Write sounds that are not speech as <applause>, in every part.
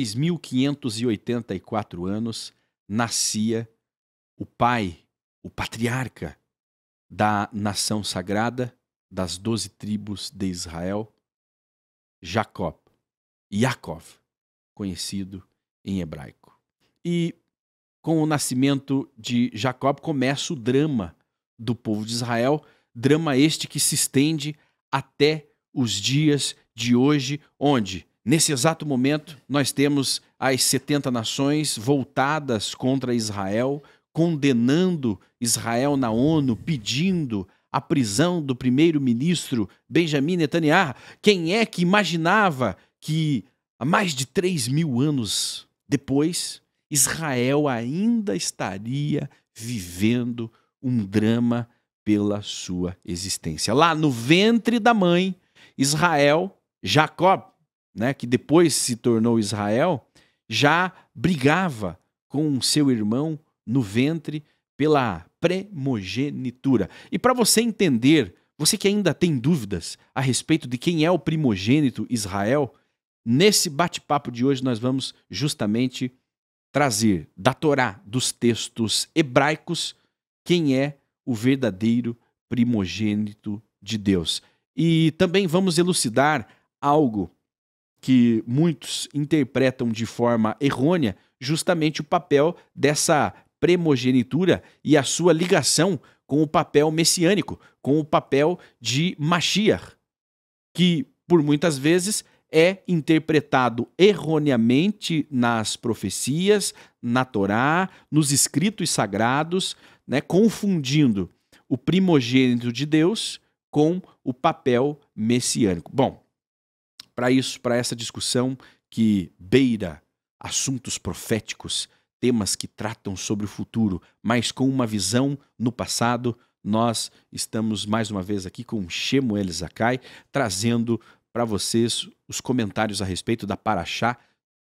1584 anos, nascia o pai, o patriarca da nação sagrada, das doze tribos de Israel, Jacob, Yaakov, conhecido em hebraico. E com o nascimento de Jacob começa o drama do povo de Israel, drama este que se estende até os dias de hoje, onde Nesse exato momento, nós temos as 70 nações voltadas contra Israel, condenando Israel na ONU, pedindo a prisão do primeiro-ministro Benjamin Netanyahu. Quem é que imaginava que há mais de 3 mil anos depois, Israel ainda estaria vivendo um drama pela sua existência? Lá no ventre da mãe, Israel, Jacob, né, que depois se tornou Israel, já brigava com seu irmão no ventre pela primogenitura. E para você entender, você que ainda tem dúvidas a respeito de quem é o primogênito Israel, nesse bate-papo de hoje nós vamos justamente trazer da Torá, dos textos hebraicos, quem é o verdadeiro primogênito de Deus. E também vamos elucidar algo que muitos interpretam de forma errônea justamente o papel dessa primogenitura e a sua ligação com o papel messiânico, com o papel de Mashiach, que por muitas vezes é interpretado erroneamente nas profecias, na Torá, nos escritos sagrados, né, confundindo o primogênito de Deus com o papel messiânico. Bom, para isso, para essa discussão que beira assuntos proféticos, temas que tratam sobre o futuro, mas com uma visão no passado. Nós estamos mais uma vez aqui com Shemuel Zakai, trazendo para vocês os comentários a respeito da Paraxá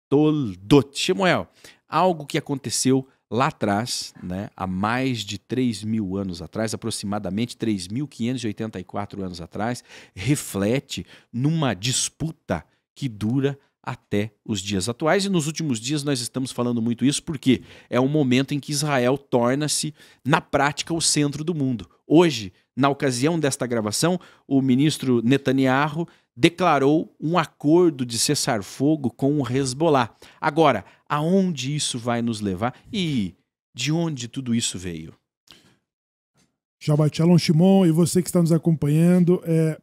Toldot. Shemuel, algo que aconteceu Lá atrás, né, há mais de 3 mil anos atrás, aproximadamente 3.584 anos atrás, reflete numa disputa que dura até os dias atuais. E nos últimos dias nós estamos falando muito isso porque é um momento em que Israel torna-se, na prática, o centro do mundo. Hoje, na ocasião desta gravação, o ministro Netanyahu declarou um acordo de cessar-fogo com o Hezbollah. Agora, aonde isso vai nos levar e de onde tudo isso veio? Shabbat Shalom Shimon e você que está nos acompanhando. É,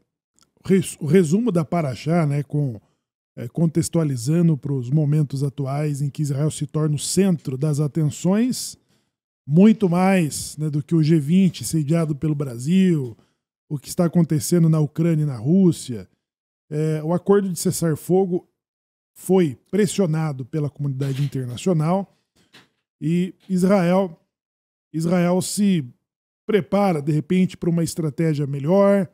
o resumo da Paraxá, né, com, é, contextualizando para os momentos atuais em que Israel se torna o centro das atenções, muito mais né, do que o G20 sediado pelo Brasil, o que está acontecendo na Ucrânia e na Rússia, é, o acordo de cessar-fogo foi pressionado pela comunidade internacional e Israel, Israel se prepara, de repente, para uma estratégia melhor.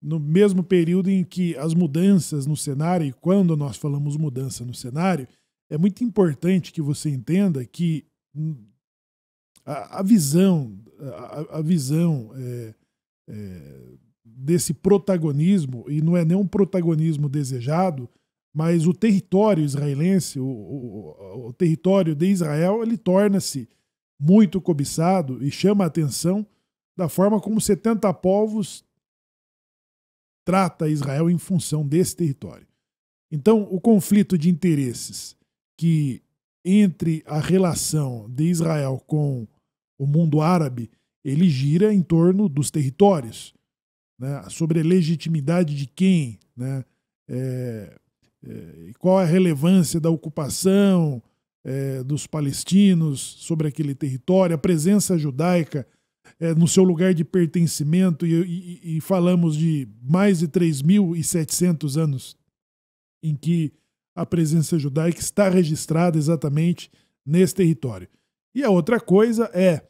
No mesmo período em que as mudanças no cenário, e quando nós falamos mudança no cenário, é muito importante que você entenda que hum, a, visão, a, visão é, é, desse protagonismo, e não é nem um protagonismo desejado, mas o território israelense, o, o, o território de Israel, ele torna-se muito cobiçado e chama a atenção da forma como 70 povos trata Israel em função desse território. Então, o conflito de interesses que entre a relação de Israel com o mundo árabe, ele gira em torno dos territórios né, sobre a legitimidade de quem, né, é, é, qual é a relevância da ocupação é, dos palestinos sobre aquele território, a presença judaica é, no seu lugar de pertencimento, e, e, e falamos de mais de 3.700 anos em que a presença judaica está registrada exatamente nesse território. E a outra coisa é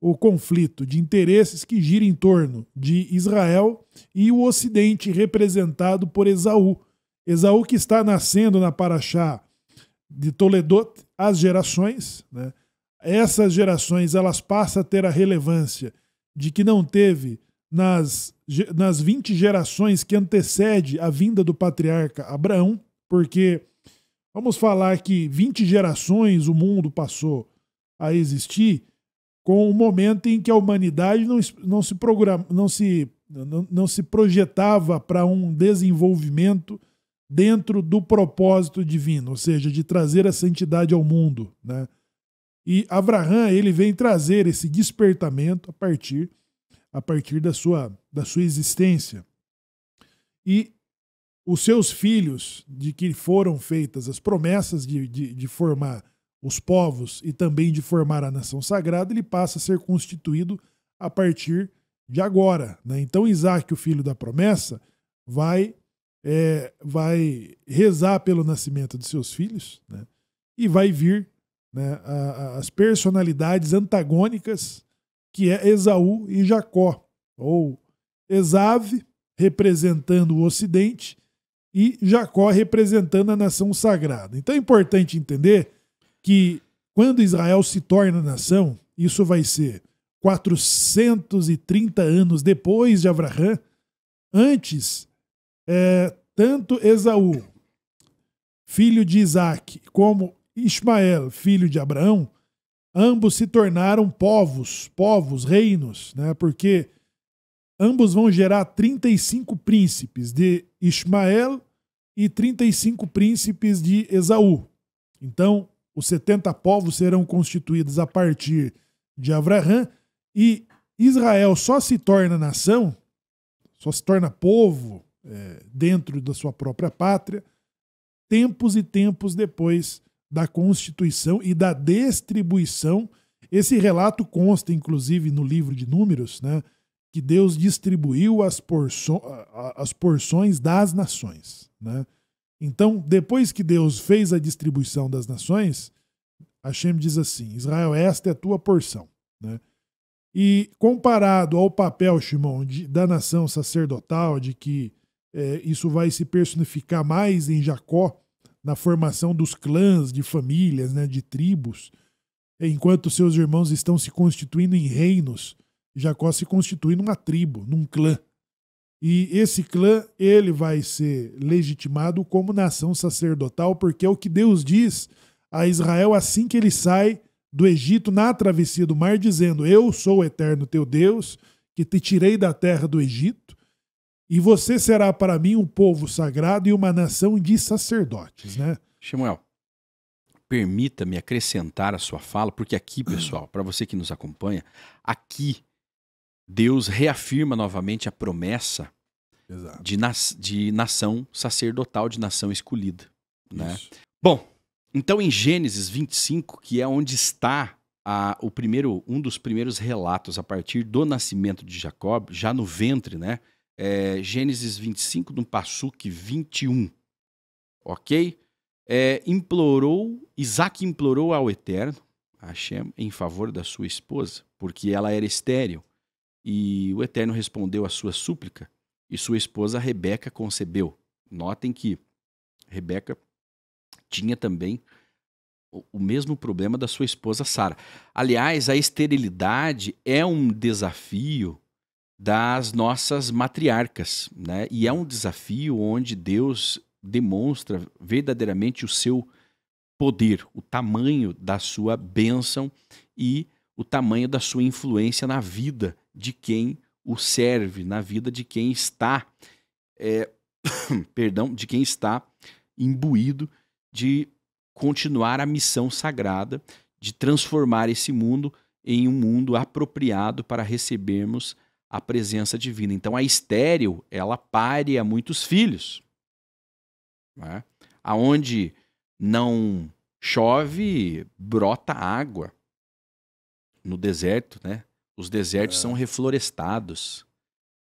o conflito de interesses que gira em torno de Israel e o Ocidente, representado por Esaú. Esaú que está nascendo na Paraxá de Toledot, as gerações, né? essas gerações elas passam a ter a relevância de que não teve nas, nas 20 gerações que antecede a vinda do patriarca Abraão, porque vamos falar que 20 gerações o mundo passou a existir, com o momento em que a humanidade não, não, se, programa não, se, não, não se projetava para um desenvolvimento dentro do propósito divino, ou seja, de trazer a santidade ao mundo. Né? E Abraham ele vem trazer esse despertamento a partir, a partir da, sua, da sua existência. E os seus filhos, de que foram feitas as promessas de, de, de formar os povos e também de formar a nação sagrada, ele passa a ser constituído a partir de agora. Né? Então, Isaac, o filho da promessa, vai, é, vai rezar pelo nascimento de seus filhos né? e vai vir né, a, a, as personalidades antagônicas que é Esaú e Jacó, ou Esave representando o Ocidente e Jacó representando a nação sagrada. Então é importante entender que quando Israel se torna nação, isso vai ser 430 anos depois de Abraão, antes, é, tanto Esaú, filho de Isaac, como Ismael, filho de Abraão, ambos se tornaram povos, povos, reinos, né? porque ambos vão gerar 35 príncipes de Ismael e 35 príncipes de Esaú. Então, os 70 povos serão constituídos a partir de Avraham e Israel só se torna nação, só se torna povo é, dentro da sua própria pátria, tempos e tempos depois da constituição e da distribuição. Esse relato consta, inclusive, no livro de Números, né, que Deus distribuiu as, porço as porções das nações. Né? Então, depois que Deus fez a distribuição das nações, Hashem diz assim: Israel, esta é a tua porção. Né? E comparado ao papel, Shimon, de, da nação sacerdotal, de que é, isso vai se personificar mais em Jacó, na formação dos clãs, de famílias, né, de tribos, enquanto seus irmãos estão se constituindo em reinos, Jacó se constitui numa tribo, num clã. E esse clã, ele vai ser legitimado como nação sacerdotal, porque é o que Deus diz a Israel assim que ele sai do Egito na travessia do mar, dizendo: Eu sou o eterno teu Deus, que te tirei da terra do Egito, e você será para mim um povo sagrado e uma nação de sacerdotes, né? Samuel, permita-me acrescentar a sua fala, porque aqui, pessoal, para você que nos acompanha, aqui Deus reafirma novamente a promessa de, na, de, nação sacerdotal, de nação escolhida. Né? Bom, então em Gênesis 25, que é onde está a, o primeiro, um dos primeiros relatos a partir do nascimento de Jacob, já no ventre, né? É, Gênesis 25, no Passuque 21. Ok? É, implorou, Isaac implorou ao Eterno, Shem, em favor da sua esposa, porque ela era estéril. E o Eterno respondeu à sua súplica, e sua esposa Rebeca concebeu. Notem que Rebeca tinha também o mesmo problema da sua esposa Sara. Aliás, a esterilidade é um desafio das nossas matriarcas, né? E é um desafio onde Deus demonstra verdadeiramente o seu poder, o tamanho da sua bênção e o tamanho da sua influência na vida de quem o serve, na vida de quem está, é, <coughs> perdão, de quem está imbuído de continuar a missão sagrada de transformar esse mundo em um mundo apropriado para recebermos a presença divina. Então a estéril, ela pare a muitos filhos. Né? Aonde não chove, brota água. No deserto, né? Os desertos é. são reflorestados.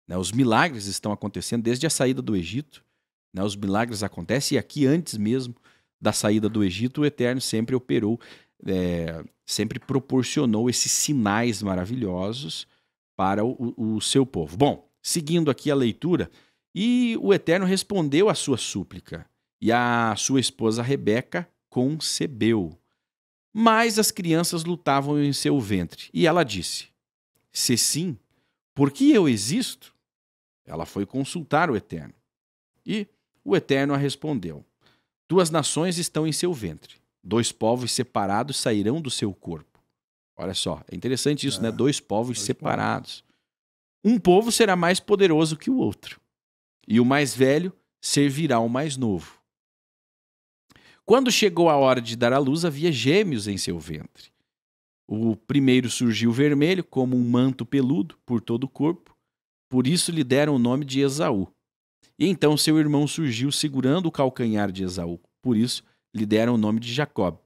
Né? Os milagres estão acontecendo desde a saída do Egito. Né? Os milagres acontecem e aqui antes mesmo da saída do Egito, o Eterno sempre operou, é, sempre proporcionou esses sinais maravilhosos para o, o seu povo. Bom, seguindo aqui a leitura, e o Eterno respondeu à sua súplica, e a sua esposa Rebeca concebeu. Mas as crianças lutavam em seu ventre, e ela disse: se sim, por que eu existo? Ela foi consultar o Eterno. E o Eterno a respondeu: Duas nações estão em seu ventre, dois povos separados sairão do seu corpo. Olha só, é interessante isso, né? é, né? Dois povos dois separados. Povos. Um povo será mais poderoso que o outro, e o mais velho servirá ao mais novo. Quando chegou a hora de dar à luz, havia gêmeos em seu ventre. O primeiro surgiu vermelho, como um manto peludo por todo o corpo, por isso lhe deram o nome de Esaú. E então seu irmão surgiu segurando o calcanhar de Esaú, por isso lhe deram o nome de Jacob.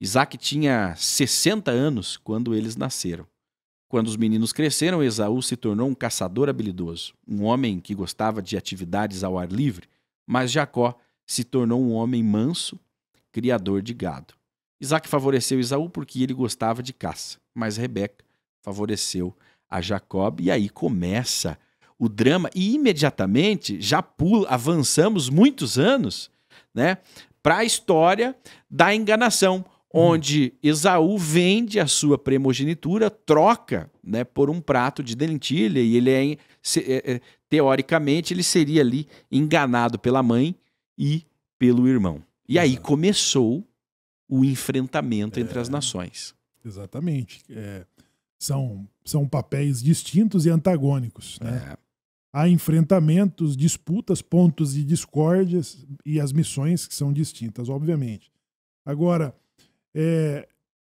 Isaac tinha 60 anos quando eles nasceram. Quando os meninos cresceram, Esaú se tornou um caçador habilidoso, um homem que gostava de atividades ao ar livre, mas Jacó se tornou um homem manso, criador de gado. Isaac favoreceu Isaú porque ele gostava de caça, mas Rebeca favoreceu a Jacob. E aí começa o drama e imediatamente já pula, avançamos muitos anos, né, para a história da enganação, hum. onde Esaú vende a sua primogenitura, troca, né, por um prato de lentilha e ele é, é, é teoricamente ele seria ali enganado pela mãe e pelo irmão. E aí uhum. começou o enfrentamento é, entre as é, nações. Exatamente. É, são, são papéis distintos e antagônicos. Né? É. Há enfrentamentos, disputas, pontos de discórdias e as missões que são distintas, obviamente. Agora, é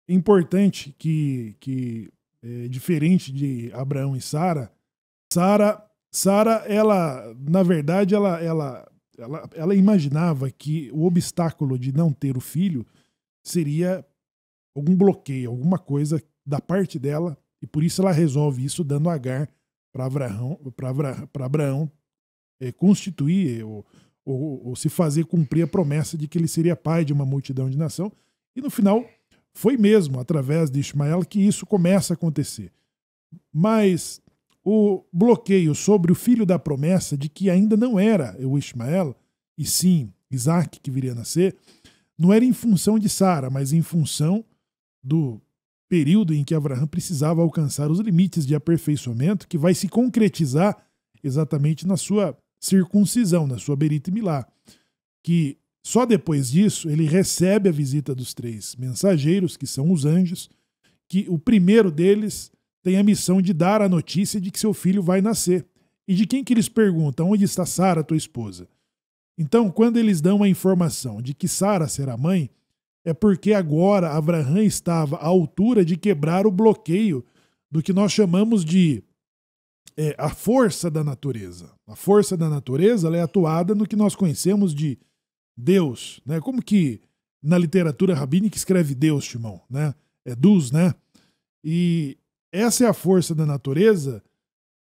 importante que, que é, diferente de Abraão e Sara, Sara, Sara, ela, na verdade, ela, ela, ela, ela imaginava que o obstáculo de não ter o filho seria algum bloqueio, alguma coisa da parte dela, e por isso ela resolve isso dando Agar para Abraão, pra pra Abraão é, constituir ou, ou, ou se fazer cumprir a promessa de que ele seria pai de uma multidão de nação. E no final, foi mesmo através de Ismael que isso começa a acontecer. Mas o bloqueio sobre o filho da promessa de que ainda não era o Ismael, e sim Isaac que viria a nascer, não era em função de Sara, mas em função do período em que Abraão precisava alcançar os limites de aperfeiçoamento que vai se concretizar exatamente na sua circuncisão, na sua berita milá, que só depois disso ele recebe a visita dos três mensageiros, que são os anjos, que o primeiro deles tem a missão de dar a notícia de que seu filho vai nascer. E de quem que eles perguntam? Onde está Sara, tua esposa? Então, quando eles dão a informação de que Sara será mãe, é porque agora Abraão estava à altura de quebrar o bloqueio do que nós chamamos de é, a força da natureza. A força da natureza é atuada no que nós conhecemos de Deus. Né? Como que na literatura rabínica escreve Deus, Timão? Né? É Deus, né? E essa é a força da natureza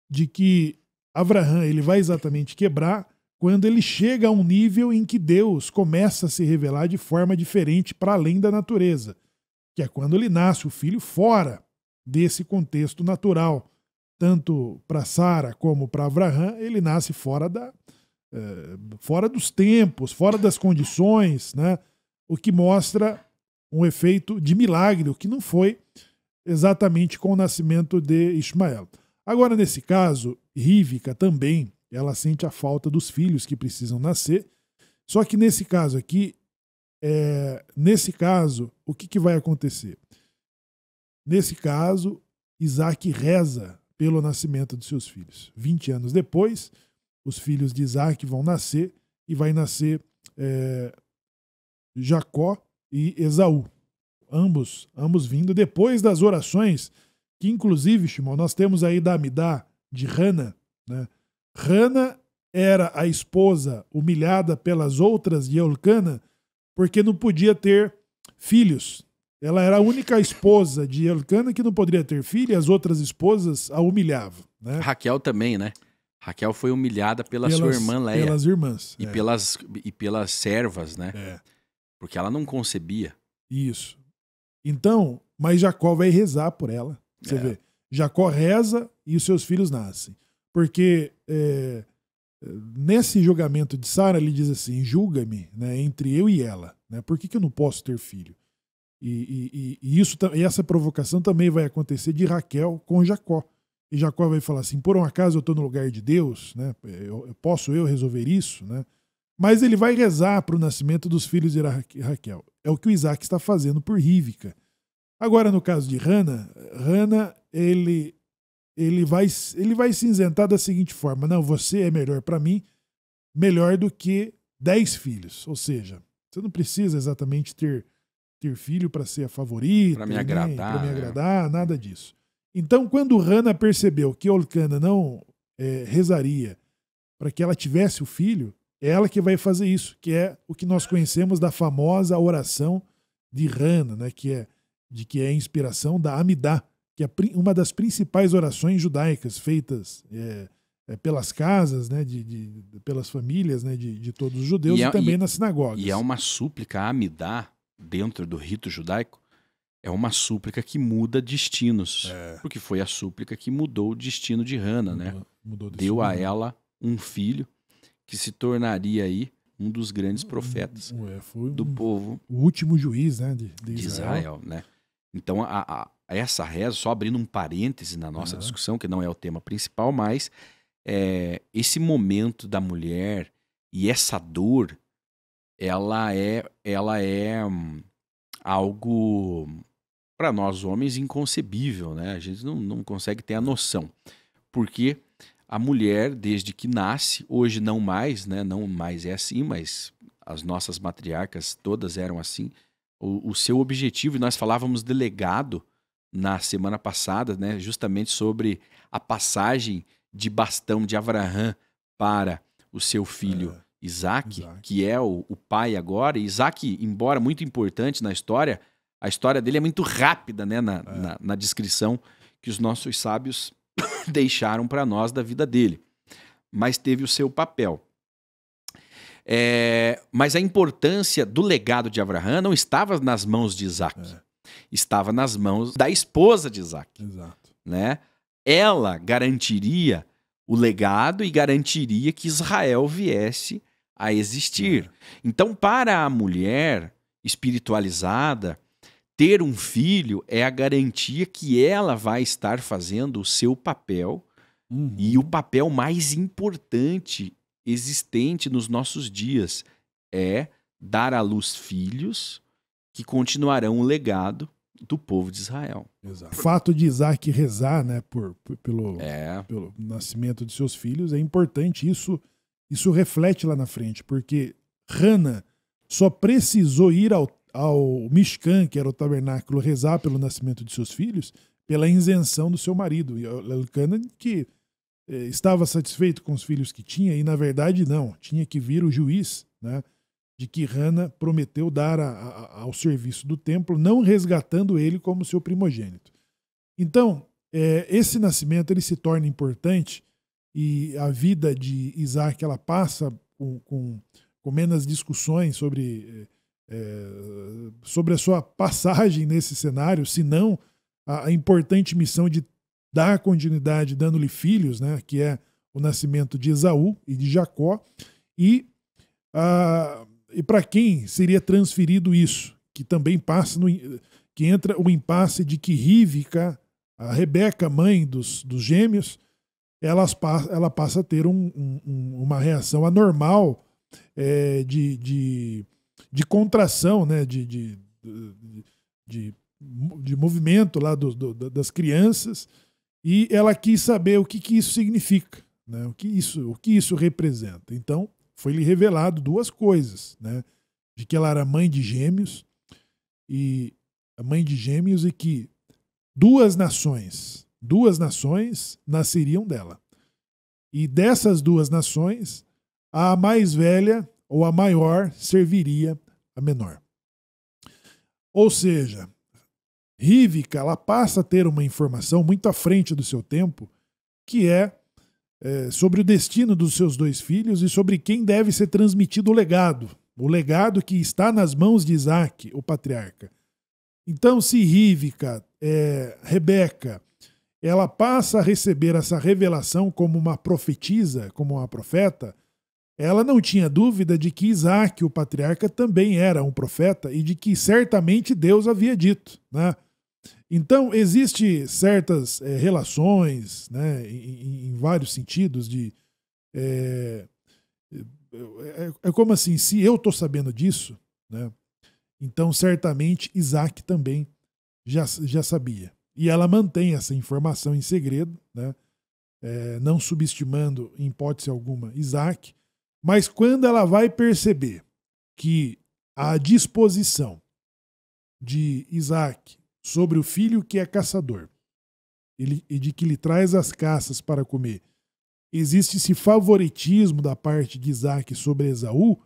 de que Abraão ele vai exatamente quebrar quando ele chega a um nível em que Deus começa a se revelar de forma diferente para além da natureza, que é quando ele nasce o filho fora desse contexto natural. Tanto para Sara como para Abraham, ele nasce fora, da, eh, fora dos tempos, fora das condições, né? o que mostra um efeito de milagre, o que não foi exatamente com o nascimento de Ismael. Agora, nesse caso, Rívica também ela sente a falta dos filhos que precisam nascer. Só que nesse caso aqui, é, nesse caso, o que, que vai acontecer? Nesse caso, Isaac reza pelo nascimento dos seus filhos. 20 anos depois, os filhos de Isaac vão nascer e vai nascer é, Jacó e Esaú. Ambos, ambos vindo depois das orações, que inclusive, Shimon, nós temos aí da Amidá, de Hana, né? Hana era a esposa humilhada pelas outras de Elcana porque não podia ter filhos. Ela era a única esposa de Elcana que não poderia ter filho e as outras esposas a humilhavam. Né? Raquel também, né? Raquel foi humilhada pela pelas, sua irmã Leia. Pelas irmãs. E, é. pelas, e pelas servas, né? É. Porque ela não concebia. Isso. Então, mas Jacó vai rezar por ela. Você é. vê. Jacó reza e os seus filhos nascem porque é, nesse julgamento de Sara, ele diz assim: julga-me né, entre eu e ela. Né, por que, que eu não posso ter filho? E, e, e, isso, e essa provocação também vai acontecer de Raquel com Jacó. E Jacó vai falar assim: por um acaso eu estou no lugar de Deus, né? Eu, eu, posso eu resolver isso, né? Mas ele vai rezar para o nascimento dos filhos de Raquel. É o que o Isaac está fazendo por Rívica. Agora, no caso de Hana, Hana ele ele vai, ele vai se isentar da seguinte forma: não, você é melhor para mim, melhor do que 10 filhos. Ou seja, você não precisa exatamente ter, ter filho para ser a favorita, para me agradar, para me né? agradar é. nada disso. Então, quando Hannah percebeu que Olcana não é, rezaria para que ela tivesse o filho, é ela que vai fazer isso, que é o que nós conhecemos da famosa oração de Hannah, né, que é de que é a inspiração da Amidá, que é uma das principais orações judaicas feitas é, é, pelas casas, né, de, de pelas famílias né, de, de, todos os judeus e, é e também e, nas sinagogas. E é uma súplica a Amidá, dentro do rito judaico, é uma súplica que muda destinos. É. Porque foi a súplica que mudou o destino de Hannah, mudou, né? Mudou Deu a ela um filho que se tornaria aí um dos grandes profetas Ué, do um, povo. O último juiz né, de, de Israel. Israel né? Então a, a, essa reza, só abrindo um parêntese na nossa uhum. discussão, que não é o tema principal, mas é, esse momento da mulher e essa dor, ela é, ela é hum, algo para nós homens inconcebível, né? A gente não, não consegue ter a noção, porque a mulher desde que nasce, hoje não mais, né? Não mais é assim, mas as nossas matriarcas todas eram assim. O, o seu objetivo, e nós falávamos delegado na semana passada, né, justamente sobre a passagem de bastão de Abraão para o seu filho é, Isaac, Isaac, que é o, o pai agora. Isaac, embora muito importante na história, a história dele é muito rápida né, na, é. na, na descrição que os nossos sábios <coughs> deixaram para nós da vida dele. Mas teve o seu papel. É, mas a importância do legado de Abraão não estava nas mãos de Isaac. É estava nas mãos da esposa de Isaac. Exato. Né? Ela garantiria o legado e garantiria que Israel viesse a existir. É. Então, para a mulher espiritualizada, ter um filho é a garantia que ela vai estar fazendo o seu papel uhum. e o papel mais importante existente nos nossos dias é dar à luz filhos que continuarão o legado do povo de Israel. Exato. O fato de Isaac rezar né, por, por pelo, é. pelo nascimento de seus filhos é importante. Isso, isso reflete lá na frente, porque Hannah só precisou ir ao, ao Mishkan, que era o tabernáculo, rezar pelo nascimento de seus filhos, pela isenção do seu marido. E Elcana, que eh, estava satisfeito com os filhos que tinha, e na verdade não, tinha que vir o juiz, né? de que Hana prometeu dar a, a, ao serviço do templo, não resgatando ele como seu primogênito. Então, é, esse nascimento ele se torna importante e a vida de Isaac ela passa com, com, com menos discussões sobre, é, é sobre a sua passagem nesse cenário, se a, a importante missão de dar continuidade dando-lhe filhos, né, que é o nascimento de Esaú e de Jacó, e ah, e para quem seria transferido isso? Que também passa no, que entra o impasse de que Rivka, a Rebeca, mãe dos, dos gêmeos, elas, ela passa a ter um, um, uma reação anormal é, de, de, de, contração, né? de, de, de, de movimento lá do, do, das crianças, e ela quis saber o que, que isso significa, né? o, que isso, o que isso representa. Então, foi-lhe revelado duas coisas, né? De que ela era mãe de gêmeos e a mãe de gêmeos e que duas nações, duas nações nasceriam dela. E dessas duas nações, a mais velha ou a maior serviria a menor. Ou seja, Rívica ela passa a ter uma informação muito à frente do seu tempo, que é é, sobre o destino dos seus dois filhos e sobre quem deve ser transmitido o legado, o legado que está nas mãos de Isaac, o patriarca. Então, se Rívica, é, Rebeca, ela passa a receber essa revelação como uma profetisa, como uma profeta, ela não tinha dúvida de que Isaac, o patriarca, também era um profeta e de que certamente Deus havia dito, né? Então, existe certas é, relações, né, em, em, vários sentidos, de. É, é, é como assim, se eu estou sabendo disso, né, então certamente Isaac também já, já sabia. E ela mantém essa informação em segredo, né, não subestimando em hipótese alguma Isaac, mas quando ela vai perceber que a disposição de Isaac sobre o filho que é caçador ele, e de que lhe traz as caças para comer. Existe esse favoritismo da parte de Isaac sobre Esaú,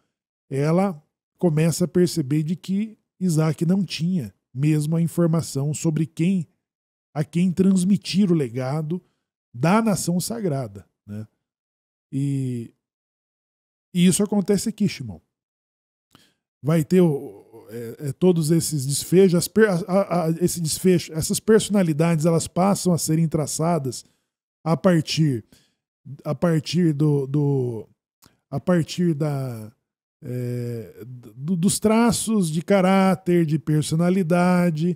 ela começa a perceber de que Isaac não tinha mesmo a informação sobre quem a quem transmitir o legado da nação sagrada. Né? E, e isso acontece aqui, Shimon. Vai ter o, é, é, todos esses desfechos, a, a, esse desfecho, essas personalidades, elas passam a serem traçadas a partir a partir do, do a partir da é, do, dos traços de caráter, de personalidade,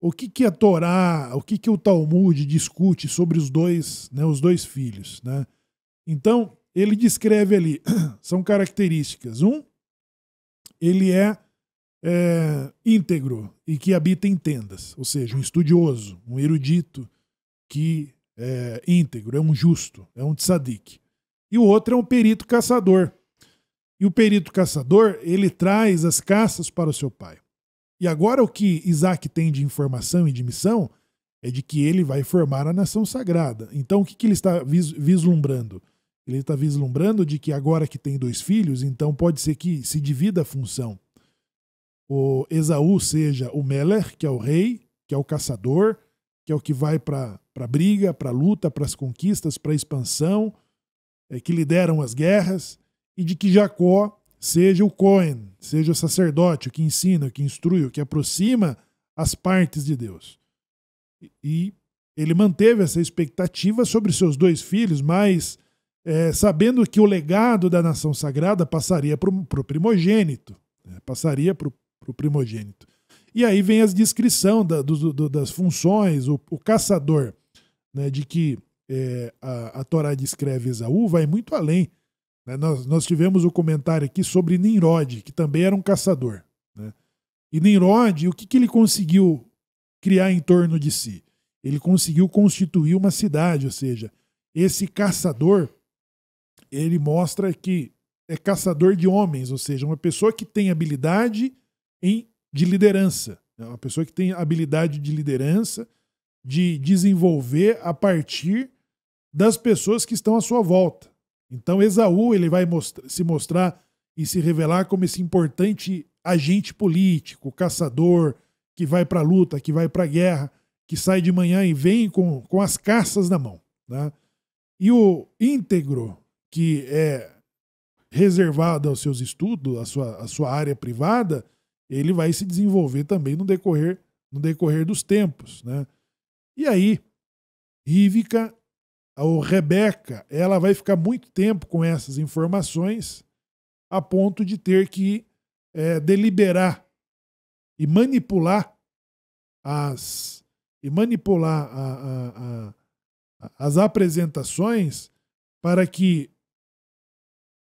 o que que a Torá, o que que o Talmud discute sobre os dois, né, os dois filhos, né? Então ele descreve ali <clears throat> são características. Um, ele é é, íntegro e que habita em tendas, ou seja, um estudioso, um erudito que é íntegro, é um justo, é um tzadik. E o outro é um perito caçador. E o perito caçador, ele traz as caças para o seu pai. E agora o que Isaac tem de informação e de missão é de que ele vai formar a nação sagrada. Então o que, que ele está vis vislumbrando? Ele está vislumbrando de que agora que tem dois filhos, então pode ser que se divida a função o Esaú seja o Meler, que é o rei, que é o caçador, que é o que vai para a briga, para a luta, para as conquistas, para a expansão, é, que lideram as guerras, e de que Jacó seja o Cohen, seja o sacerdote, o que ensina, o que instrui, o que aproxima as partes de Deus. E ele manteve essa expectativa sobre seus dois filhos, mas é, sabendo que o legado da nação sagrada passaria para o primogênito, né? passaria para o para o primogênito. E aí vem a descrição da, do, do, das funções, o, o caçador, né, de que é, a, a, Torá descreve Esaú, vai muito além. Né? Nós, nós, tivemos o um comentário aqui sobre Nimrod, que também era um caçador. Né? E Nimrod, o que, que ele conseguiu criar em torno de si? Ele conseguiu constituir uma cidade, ou seja, esse caçador, ele mostra que é caçador de homens, ou seja, uma pessoa que tem habilidade em, de liderança. É uma pessoa que tem habilidade de liderança, de desenvolver a partir das pessoas que estão à sua volta. Então Esaú ele vai se mostrar e se revelar como esse importante agente político, caçador, que vai para a luta, que vai para a guerra, que sai de manhã e vem com, com as caças na mão. Né? E o íntegro, que é reservado aos seus estudos, à sua, à sua área privada, ele vai se desenvolver também no decorrer, no decorrer dos tempos. Né? E aí, Rívica, ou Rebeca, ela vai ficar muito tempo com essas informações, a ponto de ter que é, deliberar e manipular as e manipular a, a, a, as apresentações para que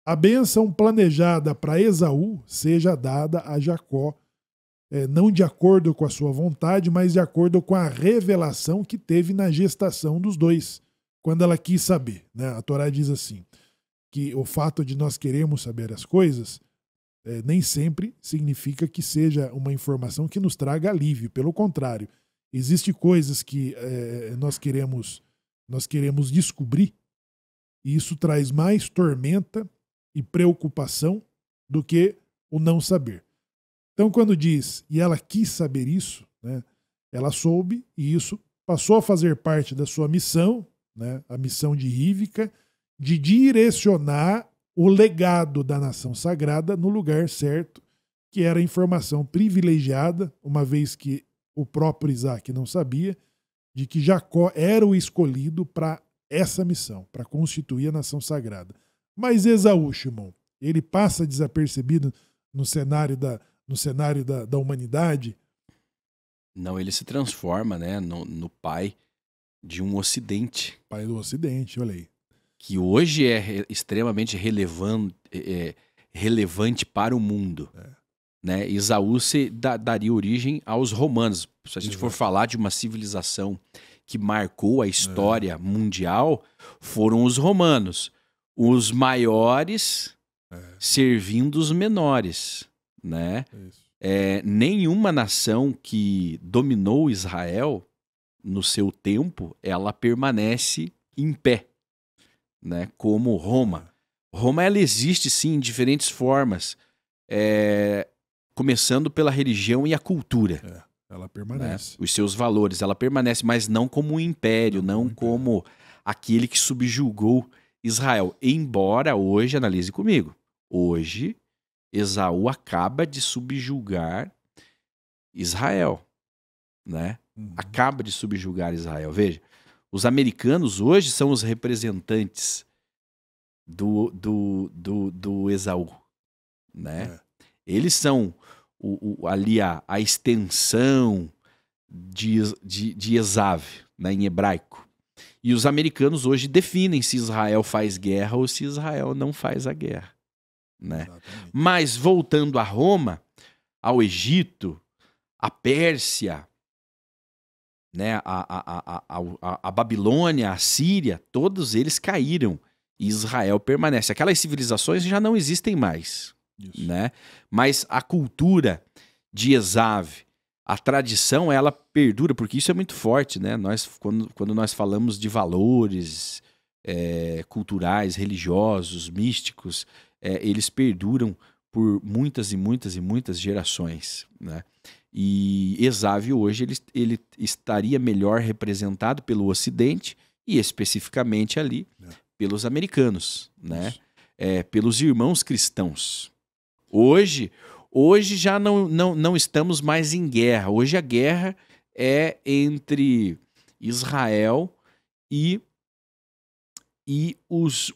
a bênção planejada para Esaú seja dada a Jacó, é, não de acordo com a sua vontade, mas de acordo com a revelação que teve na gestação dos dois, quando ela quis saber. Né? A Torá diz assim: que o fato de nós queremos saber as coisas é, nem sempre significa que seja uma informação que nos traga alívio. Pelo contrário, existem coisas que é, nós queremos nós queremos descobrir e isso traz mais tormenta e preocupação do que o não saber. Então, quando diz, e ela quis saber isso, né, ela soube e isso passou a fazer parte da sua missão, né, a missão de Rívica, de direcionar o legado da nação sagrada no lugar certo, que era a informação privilegiada, uma vez que o próprio Isaac não sabia, de que Jacó era o escolhido para essa missão, para constituir a nação sagrada. Mas Esaú, Shimon, ele passa desapercebido no cenário da, no cenário da, da humanidade? Não, ele se transforma né, no, no pai de um ocidente. Pai do ocidente, olha aí. Que hoje é re extremamente relevante, é, é, relevante para o mundo. É. Né? Isaú se da, daria origem aos romanos. Se a gente Exato. for falar de uma civilização que marcou a é. história é. mundial, foram os romanos os maiores é. servindo os menores, né? É, nenhuma nação que dominou Israel no seu tempo, ela permanece em pé, né? Como Roma. É. Roma ela existe sim em diferentes formas, é, começando pela religião e a cultura. É, ela permanece. Né? Os seus valores, ela permanece, mas não como um império, não, não como império. aquele que subjugou Israel, embora hoje, analise comigo, hoje Esaú acaba de subjugar Israel, né? Uhum. Acaba de subjugar Israel. Veja, os americanos hoje são os representantes do, do, do, do Esaú, né? É. Eles são o, o, ali a, a extensão de, de, de Esav, né, em hebraico. E os americanos hoje definem se Israel faz guerra ou se Israel não faz a guerra. Né? Mas voltando a Roma, ao Egito, à Pérsia, né, a, a, a, a, a Babilônia, a Síria, todos eles caíram. E Israel permanece. Aquelas civilizações já não existem mais. Né? Mas a cultura de Esave, a tradição ela perdura, porque isso é muito forte, né? Nós, quando, quando nós falamos de valores é, culturais, religiosos, místicos, é, eles perduram por muitas e muitas e muitas gerações, né? E exávio hoje ele, ele estaria melhor representado pelo Ocidente e especificamente ali é. pelos americanos, né? É, pelos irmãos cristãos. Hoje, Hoje já não, não, não estamos mais em guerra. Hoje a guerra é entre Israel e, e os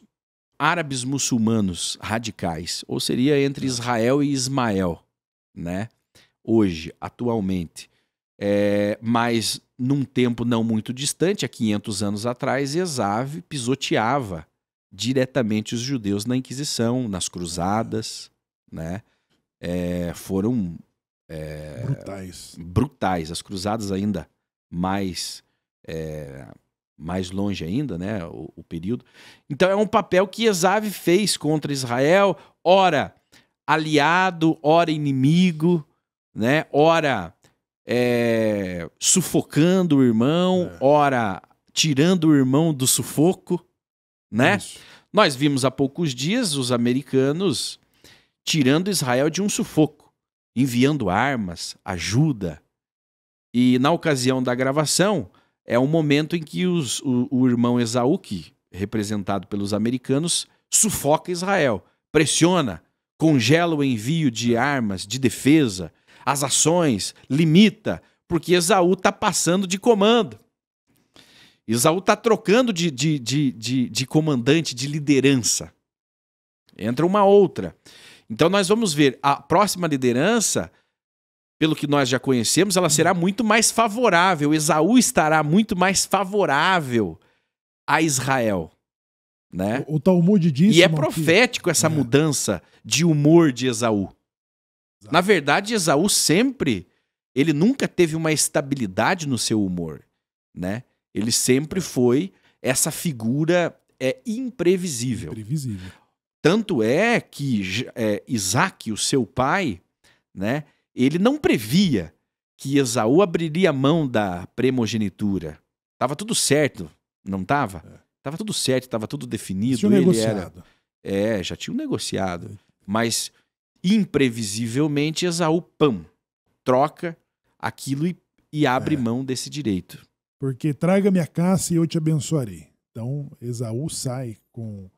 árabes muçulmanos radicais, ou seria entre Israel e Ismael, né? Hoje, atualmente. É, mas num tempo não muito distante, há 500 anos atrás, Esav pisoteava diretamente os judeus na Inquisição, nas Cruzadas, né? é, foram é, brutais. brutais. As cruzadas ainda mais é, mais longe ainda, né? O, o, período. Então é um papel que Esave fez contra Israel, ora aliado, ora inimigo, né? Ora é, sufocando o irmão, é. ora tirando o irmão do sufoco, né? Isso. Nós vimos há poucos dias os americanos tirando Israel de um sufoco, enviando armas, ajuda. E na ocasião da gravação, é um momento em que os, o, o irmão Esaú, que representado pelos americanos, sufoca Israel, pressiona, congela o envio de armas de defesa, as ações, limita, porque Esaú está passando de comando. Esaú está trocando de, de, de, de, comandante, de liderança. Entra uma outra. Então nós vamos ver a próxima liderança, pelo que nós já conhecemos, ela será uhum. muito mais favorável. Esaú estará muito mais favorável a Israel. Né? O, o Talmud diz. E é profético essa é. mudança de humor de Esaú. Exato. Na verdade, Esaú sempre, ele nunca teve uma estabilidade no seu humor, né? Ele sempre é. foi essa figura é imprevisível. Imprevisível. Tanto é que é, Isaac, o seu pai, né, ele não previa que Esaú abriria mão da primogenitura. Tava tudo certo, não tava? É. Tava tudo certo, tava tudo definido. Tinha um negociado. Era... É, já tinha um negociado. Uhum. Mas, imprevisivelmente, Esaú, pão, troca aquilo e, e abre é. mão desse direito. Porque traga-me a caça e eu te abençoarei. Então, Esaú sai com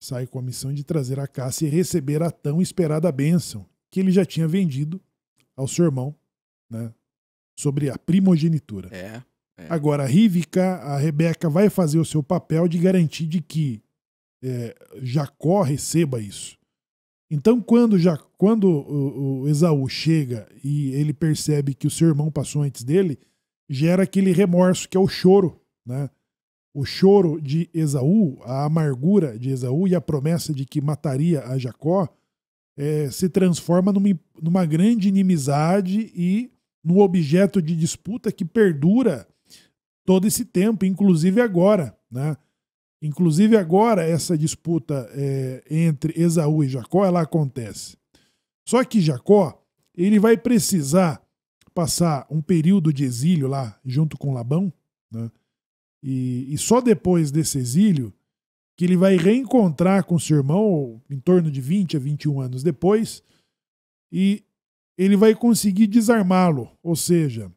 sai com a missão de trazer a caça e receber a tão esperada bênção que ele já tinha vendido ao seu irmão, né? Sobre a primogenitura. É. é. Agora, a Rivka, a Rebeca, vai fazer o seu papel de garantir de que é, Jacó receba isso. Então, quando, já, quando o, o Esaú chega e ele percebe que o seu irmão passou antes dele, gera aquele remorso, que é o choro, né? o choro de Esaú, a amargura de Esaú e a promessa de que mataria a Jacó é, se transforma numa, numa grande inimizade e num objeto de disputa que perdura todo esse tempo, inclusive agora. Né? Inclusive agora essa disputa é, entre Esaú e Jacó ela acontece. Só que Jacó ele vai precisar passar um período de exílio lá junto com Labão, né? E, e só depois desse exílio que ele vai reencontrar com seu irmão em torno de 20 a 21 anos depois, e ele vai conseguir desarmá-lo, ou seja,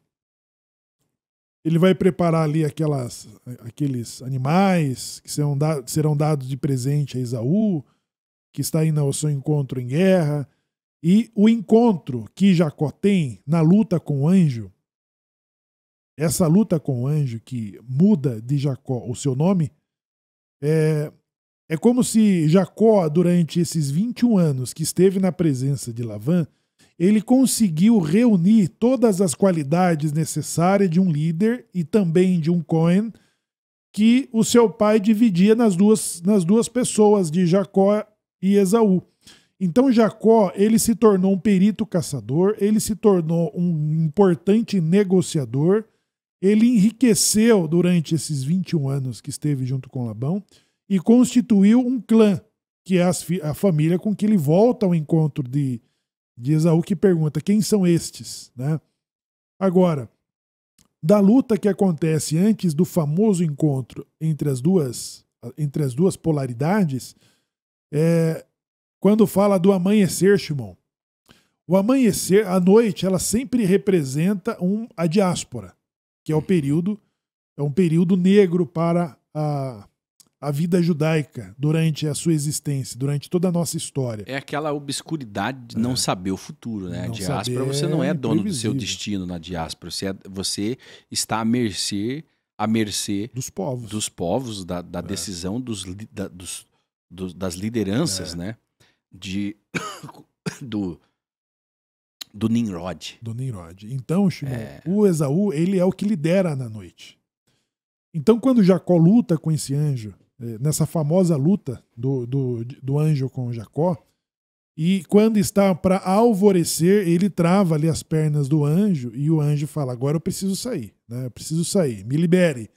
ele vai preparar ali aquelas, aqueles animais que serão, da, serão dados de presente a Esaú, que está indo ao seu encontro em guerra, e o encontro que Jacó tem na luta com o anjo essa luta com o anjo que muda de Jacó o seu nome é, é como se Jacó, durante esses 21 anos que esteve na presença de Lavã, ele conseguiu reunir todas as qualidades necessárias de um líder e também de um Cohen que o seu pai dividia nas duas, nas duas pessoas, de Jacó e Esaú. Então Jacó, ele se tornou um perito caçador, ele se tornou um importante negociador, ele enriqueceu durante esses 21 anos que esteve junto com Labão e constituiu um clã, que é a família com que ele volta ao encontro de, de Esaú, que pergunta: quem são estes? Né? Agora, da luta que acontece antes do famoso encontro entre as duas, entre as duas polaridades, é, quando fala do amanhecer, Shimon. O amanhecer, a noite, ela sempre representa um, a diáspora que é o período é um período negro para a, a vida judaica durante a sua existência, durante toda a nossa história. É aquela obscuridade de é. não saber o futuro, né? Não a diáspora, você não é, é dono do seu destino na diáspora, você, é, você está à mercê, à mercê dos povos, dos povos da, da é. decisão dos, da, dos, dos, das lideranças, é. né? De, <coughs> do, do Nimrod. Do Nimrod. Então, Shimon, é... o Esaú, ele é o que lidera na noite. Então, quando Jacó luta com esse anjo, eh, nessa famosa luta do, do, do anjo com Jacó, e quando está para alvorecer, ele trava ali as pernas do anjo e o anjo fala: Agora eu preciso sair, né? eu preciso sair, me libere.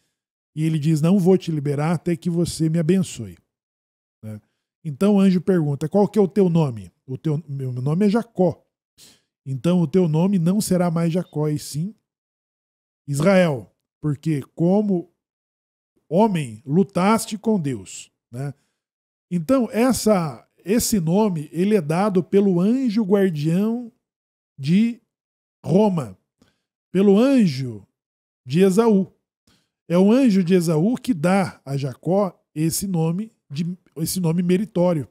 E ele diz: Não vou te liberar até que você me abençoe. Né? Então o anjo pergunta: Qual que é o teu nome? O teu, meu nome é Jacó. Então o teu nome não será mais Jacó, e sim Israel, porque como homem lutaste com Deus. Né? Então essa esse nome ele é dado pelo anjo guardião de Roma, pelo anjo de Esaú. É o anjo de Esaú que dá a Jacó esse nome de esse nome meritório.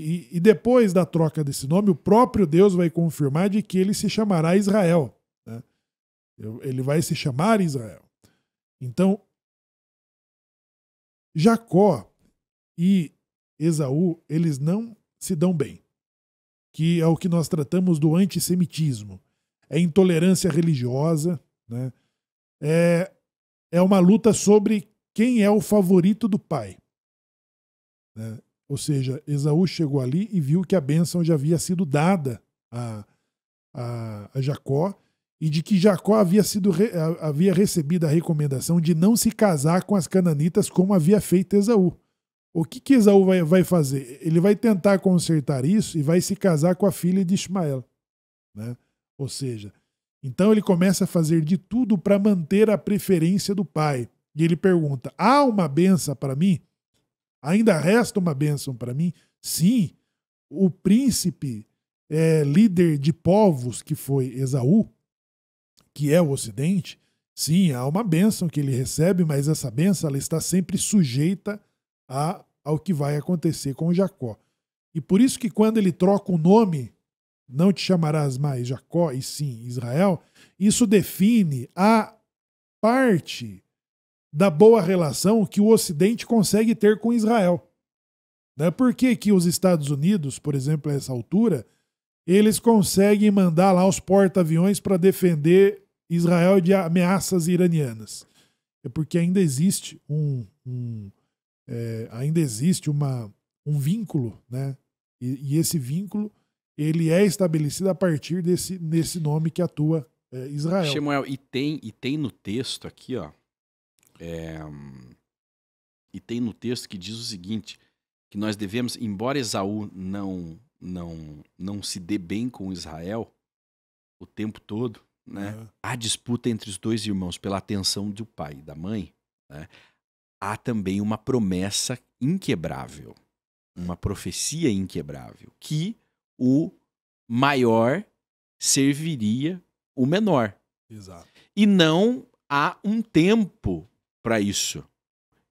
E, e, depois da troca desse nome, o próprio Deus vai confirmar de que ele se chamará Israel. Né? Ele vai se chamar Israel. Então, Jacó e Esaú, eles não se dão bem, que é o que nós tratamos do antissemitismo. É intolerância religiosa, né? é, é uma luta sobre quem é o favorito do pai. Né? Ou seja, Esaú chegou ali e viu que a bênção já havia sido dada a, a, a Jacó e de que Jacó havia, sido, havia recebido a recomendação de não se casar com as cananitas como havia feito Esaú. O que, que Esaú vai, vai fazer? Ele vai tentar consertar isso e vai se casar com a filha de Ismael. Né? Ou seja, então ele começa a fazer de tudo para manter a preferência do pai. E ele pergunta: há uma benção para mim? Ainda resta uma bênção para mim? Sim, o príncipe é, líder de povos que foi Esaú, que é o Ocidente, sim, há uma bênção que ele recebe, mas essa bênção ela está sempre sujeita a, ao que vai acontecer com Jacó. E por isso que quando ele troca o nome, não te chamarás mais Jacó e sim Israel, isso define a parte da boa relação que o Ocidente consegue ter com Israel. Né? Por que, que os Estados Unidos, por exemplo, a essa altura, eles conseguem mandar lá os porta-aviões para defender Israel de ameaças iranianas? É porque ainda existe um, um é, ainda existe uma, um vínculo, né? E, e, esse vínculo ele é estabelecido a partir desse, desse nome que atua é, Israel. Samuel, e tem, e tem no texto aqui, ó, é, e tem no texto que diz o seguinte: que nós devemos, embora Esaú não não não se dê bem com Israel o tempo todo, né? Uhum. Há disputa entre os dois irmãos pela atenção do pai e da mãe, né? Há também uma promessa inquebrável, uma profecia inquebrável que o maior serviria o menor. Exato. E não há um tempo para isso.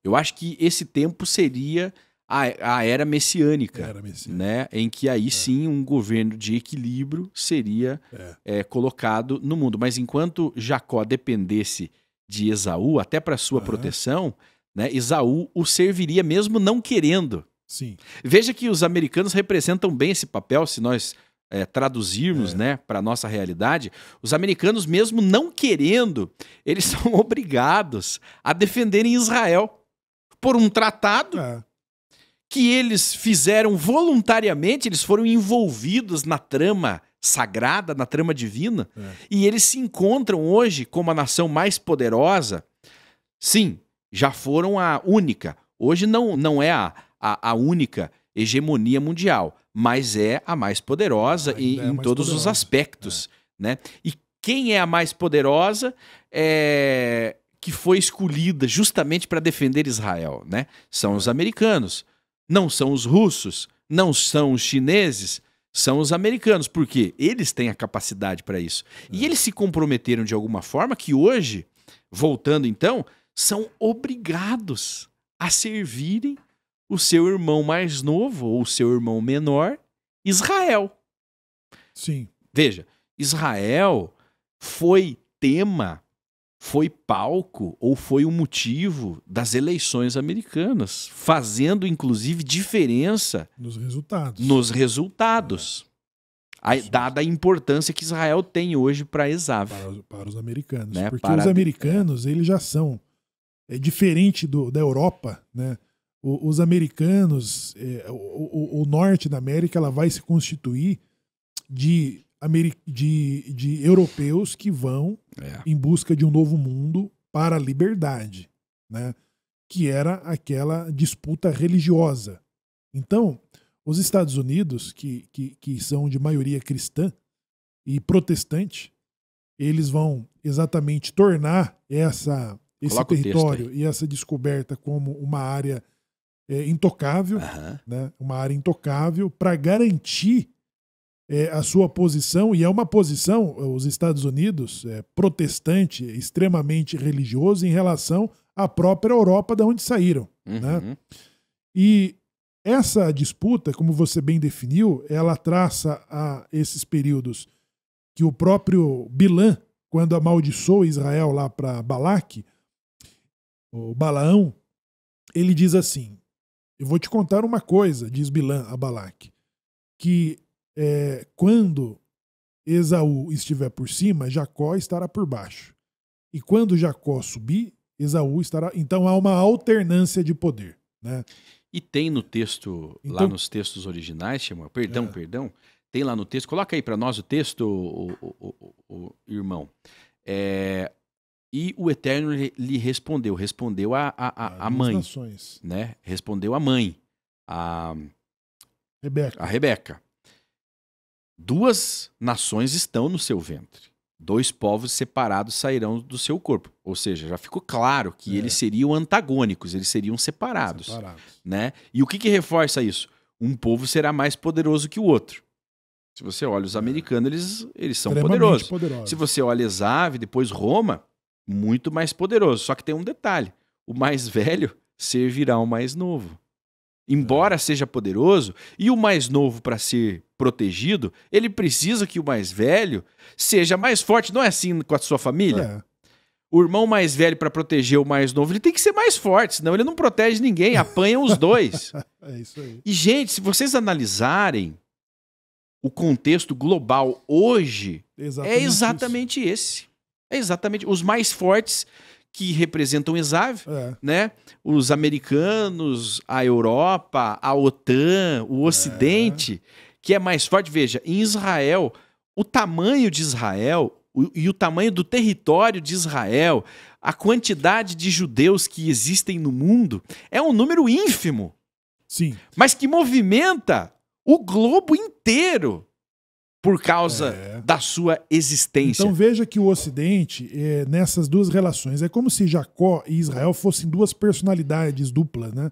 Eu acho que esse tempo seria a, a era messiânica, era messiânica. Né? em que aí é. sim um governo de equilíbrio seria é. É, colocado no mundo. Mas enquanto Jacó dependesse de Esaú, até para sua uhum. proteção, né, Esaú o serviria mesmo não querendo. Sim. Veja que os americanos representam bem esse papel, se nós é, traduzirmos é. né, para a nossa realidade, os americanos, mesmo não querendo, eles <laughs> são obrigados a defenderem Israel por um tratado. É. Que eles fizeram voluntariamente, eles foram envolvidos na trama sagrada, na trama divina, é. e eles se encontram hoje como a nação mais poderosa. Sim, já foram a única. Hoje não, não é a, a, a única hegemonia mundial, mas é a mais poderosa e, é em todos poderosa. os aspectos. É. Né? E quem é a mais poderosa é, que foi escolhida justamente para defender Israel, né? São os americanos, não são os russos, não são os chineses, são os americanos, porque eles têm a capacidade para isso. E é. eles se comprometeram de alguma forma que hoje, voltando então, são obrigados a servirem o seu irmão mais novo ou o seu irmão menor, Israel. Sim. Veja, Israel foi tema, foi palco ou foi o um motivo das eleições americanas, fazendo inclusive diferença nos resultados. Nos resultados. É. A, dada a importância que Israel tem hoje para Esav. Para, para, os americanos. Né? Porque para os americanos, eles já são. É diferente do, da Europa, né? o, os americanos, é, o, o, norte da América, ela vai se constituir de, de, de europeus que vão é. em busca de um novo mundo para a liberdade, né? que era aquela disputa religiosa. Então, os Estados Unidos, que, que, que são de maioria cristã e protestante, eles vão exatamente tornar essa, esse território e essa descoberta como uma área é, intocável, uhum. né? uma área intocável, para garantir é, a sua posição, e é uma posição, os Estados Unidos, é, protestante, extremamente religioso em relação à própria Europa, de onde saíram. Né? Uhum. Né? E essa disputa, como você bem definiu, ela traça a esses períodos que o próprio Bilan, quando amaldiçoou Israel lá para Balaque, o Balaão, ele diz assim: eu vou te contar uma coisa, diz Bilan a Balaque, que é, quando Esaú estiver por cima, Jacó estará por baixo. E quando Jacó subir, Esaú estará. Então há uma alternância de poder. Né? E tem no texto, então, lá nos textos originais, chama? perdão, é. perdão, tem lá no texto, coloca aí para nós o texto, o, o, o, o irmão. É, e o Eterno lhe respondeu, respondeu a, a, a, a mãe, nações. né? Respondeu a mãe, a Rebeca. a Rebeca. Duas nações estão no seu ventre. Dois povos separados sairão do seu corpo. Ou seja, já ficou claro que é. eles seriam antagônicos, eles seriam separados, separados. Né? E o que, que reforça isso? Um povo será mais poderoso que o outro. Se você olha os é. americanos, eles, eles são poderosos. poderosos. Se você olha Esave, depois Roma, muito mais poderoso. Só que tem um detalhe: o mais velho servirá ao mais novo. Embora é. seja poderoso, e o mais novo, para ser protegido, ele precisa que o mais velho seja mais forte. Não é assim com a sua família? É. O irmão mais velho, para proteger o mais novo, ele tem que ser mais forte, senão ele não protege ninguém, apanha os dois. <laughs> é isso aí. E, gente, se vocês analisarem o contexto global hoje, exatamente é exatamente isso. esse. É exatamente. Os mais fortes que representam Esav, é. né? Os americanos, a Europa, a OTAN, o é. Ocidente, é. que é mais forte. Veja, em Israel, o tamanho de Israel o, e o tamanho do território de Israel, a quantidade de judeus que existem no mundo é um número ínfimo. Sim. Mas que movimenta o globo inteiro por causa é. da sua existência. Então veja que o Ocidente, é, nessas duas relações, é como se Jacó e Israel fossem duas personalidades duplas, né?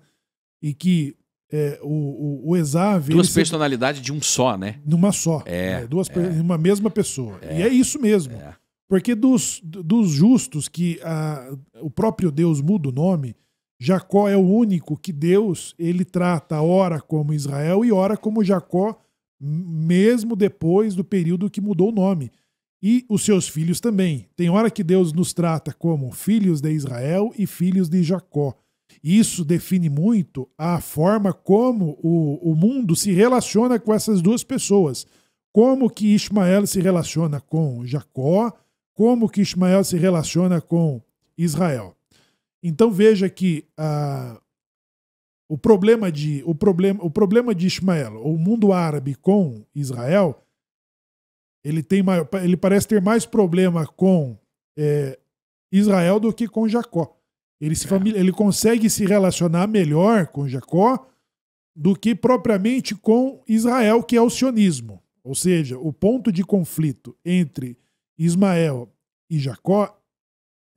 E que é, o, o, o Exave. Duas personalidades se... de um só, né? Numa só. É. Né? Duas é. Uma mesma pessoa. É. E é isso mesmo. É. Porque dos, dos justos que a, o próprio Deus muda o nome, Jacó é o único que Deus ele trata ora como Israel e ora como Jacó mesmo depois do período que mudou o nome. E os seus filhos também. Tem hora que Deus nos trata como filhos de Israel e filhos de Jacó. Isso define muito a forma como o, o mundo se relaciona com essas duas pessoas. Como que Ismael se relaciona com Jacó, como que Ismael se relaciona com Israel. Então veja que ah, o problema de, o problema, o problema de Ismael, ou o mundo árabe com Israel, ele, tem, ele parece ter mais problema com é, Israel do que com Jacó. Ele, se é. ele consegue se relacionar melhor com Jacó do que propriamente com Israel, que é o sionismo. Ou seja, o ponto de conflito entre Ismael e Jacó,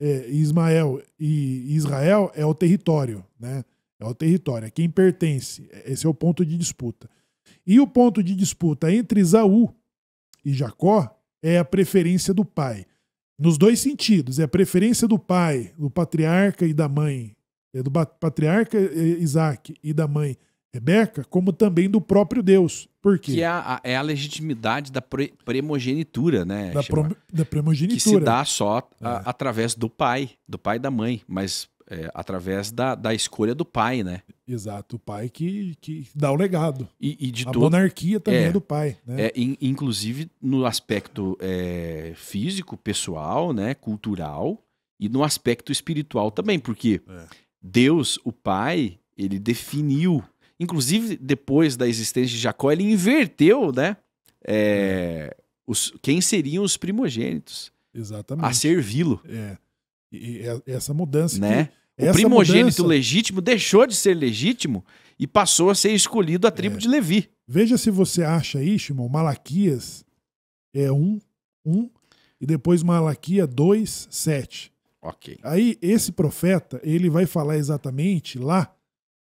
é, Ismael e Israel é o território, né? É o território, é quem pertence. É, esse é o ponto de disputa. E o ponto de disputa entre Isaú e Jacó é a preferência do pai. Nos dois sentidos, é a preferência do pai, do patriarca e da mãe, é do patriarca é, Isaac e da mãe Rebeca, como também do próprio Deus. Por quê? Que é a, é a legitimidade da pre, primogenitura, né? Da, pro, da primogenitura. Que se dá só a, é. através do pai, do pai e da mãe. Mas é, através da, da escolha do pai, né? Exato, o pai que, que dá o legado. E, e de a todo... monarquia também é, é do pai. Né? É, in, inclusive no aspecto é, físico, pessoal, né, cultural e no aspecto espiritual também, porque é. Deus, o pai, ele definiu. Inclusive depois da existência de Jacó, ele inverteu, né? É, é. Os, quem seriam os primogênitos? Exatamente. A servi-lo. É. E essa mudança né? O primogênito mudança... legítimo deixou de ser legítimo e passou a ser escolhido a tribo é. de Levi. Veja se você acha aí, Shimon, Malaquias é 1, 1 e depois Malaquia 2, 7. Ok. Aí esse profeta, ele vai falar exatamente lá,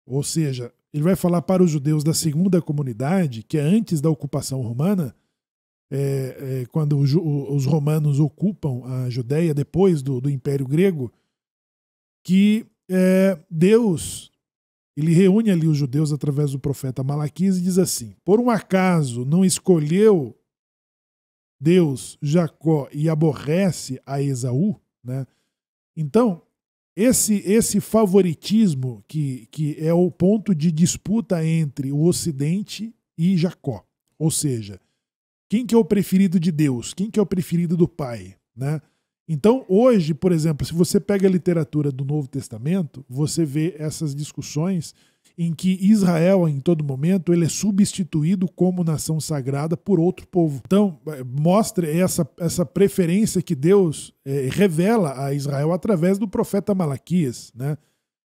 ou seja, ele vai falar para os judeus da segunda comunidade, que é antes da ocupação romana, é, é, quando os romanos ocupam a Judéia depois do, do Império Grego, que é, Deus ele reúne ali os judeus através do profeta Malaquias e diz assim: Por um acaso não escolheu Deus Jacó e aborrece a Esaú, né? Então, esse esse favoritismo que, que é o ponto de disputa entre o ocidente e Jacó, ou seja, quem que é o preferido de Deus, quem que é o preferido do pai, né? Então, hoje, por exemplo, se você pega a literatura do Novo Testamento, você vê essas discussões em que Israel, em todo momento, ele é substituído como nação sagrada por outro povo. Então, eh, mostra essa, essa preferência que Deus é, revela a Israel através do profeta Malaquias, né?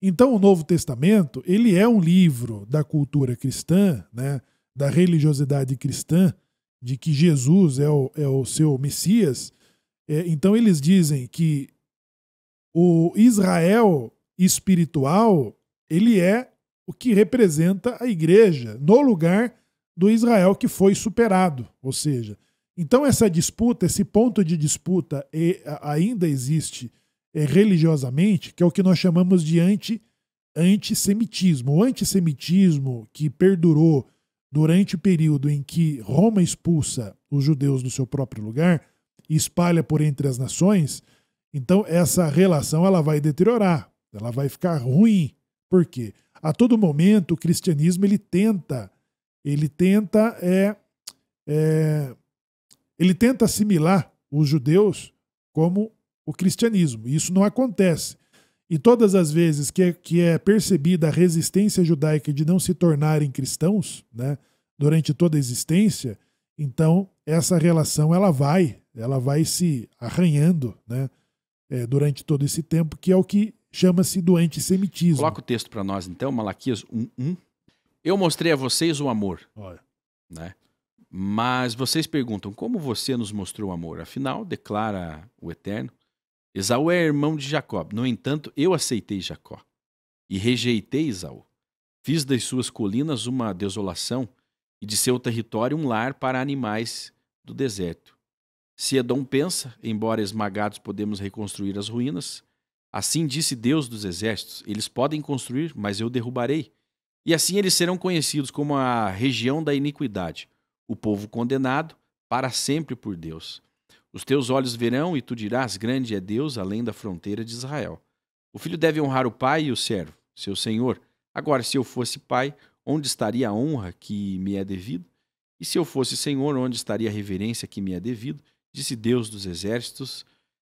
Então, o Novo Testamento, ele é um livro da cultura cristã, né? Da religiosidade cristã, de que Jesus é o, é o seu Messias, é, então eles dizem que o Israel espiritual ele é o que representa a igreja no lugar do Israel que foi superado, ou seja, então essa disputa, esse ponto de disputa ainda existe é, religiosamente, que é o que nós chamamos de anti antissemitismo. O antissemitismo que perdurou durante o período em que Roma expulsa os judeus do seu próprio lugar, e espalha por entre as nações, então essa relação ela vai deteriorar, ela vai ficar ruim. Por quê? A todo momento o cristianismo ele tenta, ele tenta é, é ele tenta assimilar os judeus como o cristianismo. Isso não acontece. E todas as vezes que é, que é percebida a resistência judaica de não se tornarem cristãos, né, durante toda a existência, então essa relação ela vai, ela vai se arranhando, né? É, durante todo esse tempo, que é o que chama-se do antissemitismo. Coloca o texto para nós, então, Malaquias 1.1. Eu mostrei a vocês o amor. Olha. Né? Mas vocês perguntam, como você nos mostrou o amor? Afinal, declara o Eterno, Esaú é irmão de Jacob. No entanto, eu aceitei Jacó e rejeitei Esaú. Fiz das suas colinas uma desolação e de seu território um lar para animais do deserto. Se Edom pensa, embora esmagados podemos reconstruir as ruínas, assim disse Deus dos exércitos: eles podem construir, mas eu derrubarei. E assim eles serão conhecidos como a região da iniquidade, o povo condenado para sempre por Deus. Os teus olhos verão e tu dirás: Grande é Deus além da fronteira de Israel. O filho deve honrar o pai e o servo, seu senhor. Agora, se eu fosse pai, onde estaria a honra que me é devida? E se eu fosse Senhor, onde estaria a reverência que me é devido? Disse Deus dos exércitos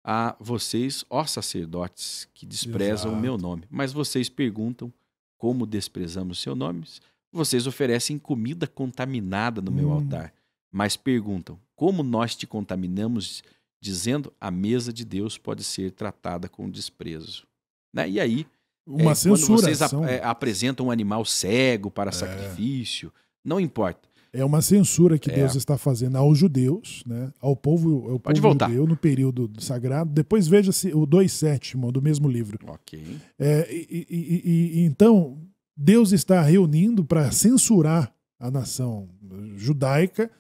a vocês, ó sacerdotes, que desprezam Exato. o meu nome. Mas vocês perguntam como desprezamos seu nome? Vocês oferecem comida contaminada no hum. meu altar. Mas perguntam como nós te contaminamos, dizendo a mesa de Deus pode ser tratada com desprezo. Né? E aí, Uma é, quando vocês ap é, apresentam um animal cego para é. sacrifício, não importa. É uma censura que é. Deus está fazendo aos judeus, né? ao povo, ao povo judeu no período sagrado. Depois veja-se o sétimo do mesmo livro. Ok. É, e, e, e, então, Deus está reunindo para censurar a nação judaica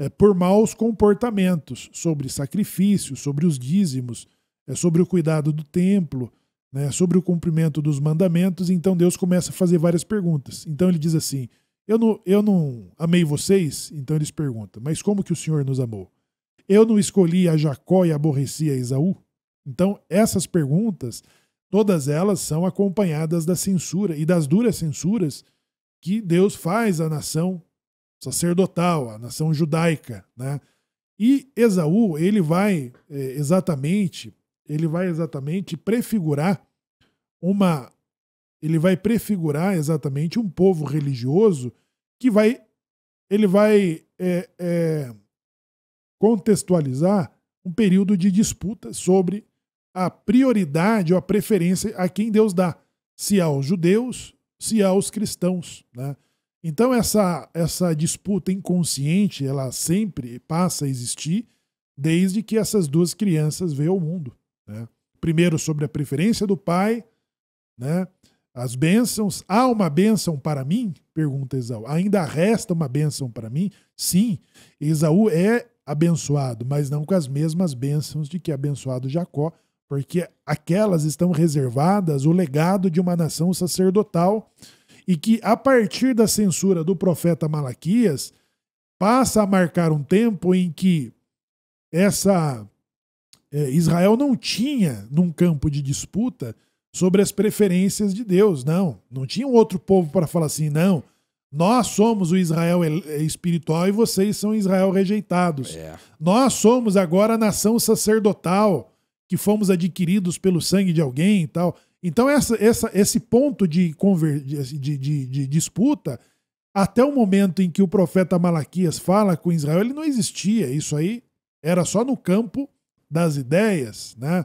é, por maus comportamentos sobre sacrifícios, sobre os dízimos, é, sobre o cuidado do templo, né? sobre o cumprimento dos mandamentos. Então, Deus começa a fazer várias perguntas. Então, ele diz assim eu não, eu não amei vocês? Então eles perguntam: Mas como que o Senhor nos amou? Eu não escolhi a Jacó e aborreci a Esaú? Então, essas perguntas, todas elas são acompanhadas da censura e das duras censuras que Deus faz à nação sacerdotal, à nação judaica, né? E Esaú, ele vai é, exatamente, ele vai exatamente prefigurar uma ele vai prefigurar exatamente um povo religioso que vai ele vai é, é, contextualizar um período de disputa sobre a prioridade ou a preferência a quem Deus dá, se aos judeus, se aos cristãos. Né? Então essa, essa disputa inconsciente ela sempre passa a existir desde que essas duas crianças veem o mundo. Né? Primeiro sobre a preferência do pai, né? As bênçãos, há uma bênção para mim? Pergunta Esaú. Ainda resta uma bênção para mim? Sim, Esaú é abençoado, mas não com as mesmas bênçãos de que é abençoado Jacó, porque aquelas estão reservadas o legado de uma nação sacerdotal e que a partir da censura do profeta Malaquias passa a marcar um tempo em que essa é, Israel não tinha num campo de disputa sobre as preferências de Deus. Não, não tinha um outro povo para falar assim, não. Nós somos o Israel é, é espiritual e vocês são Israel rejeitados. É. Nós somos agora a nação sacerdotal, que fomos adquiridos pelo sangue de alguém e tal. Então, essa, essa, esse ponto de, conver... de, assim, de, de disputa, até o momento em que o profeta Malaquias fala com Israel, ele não existia. Isso aí era só no campo das ideias, né?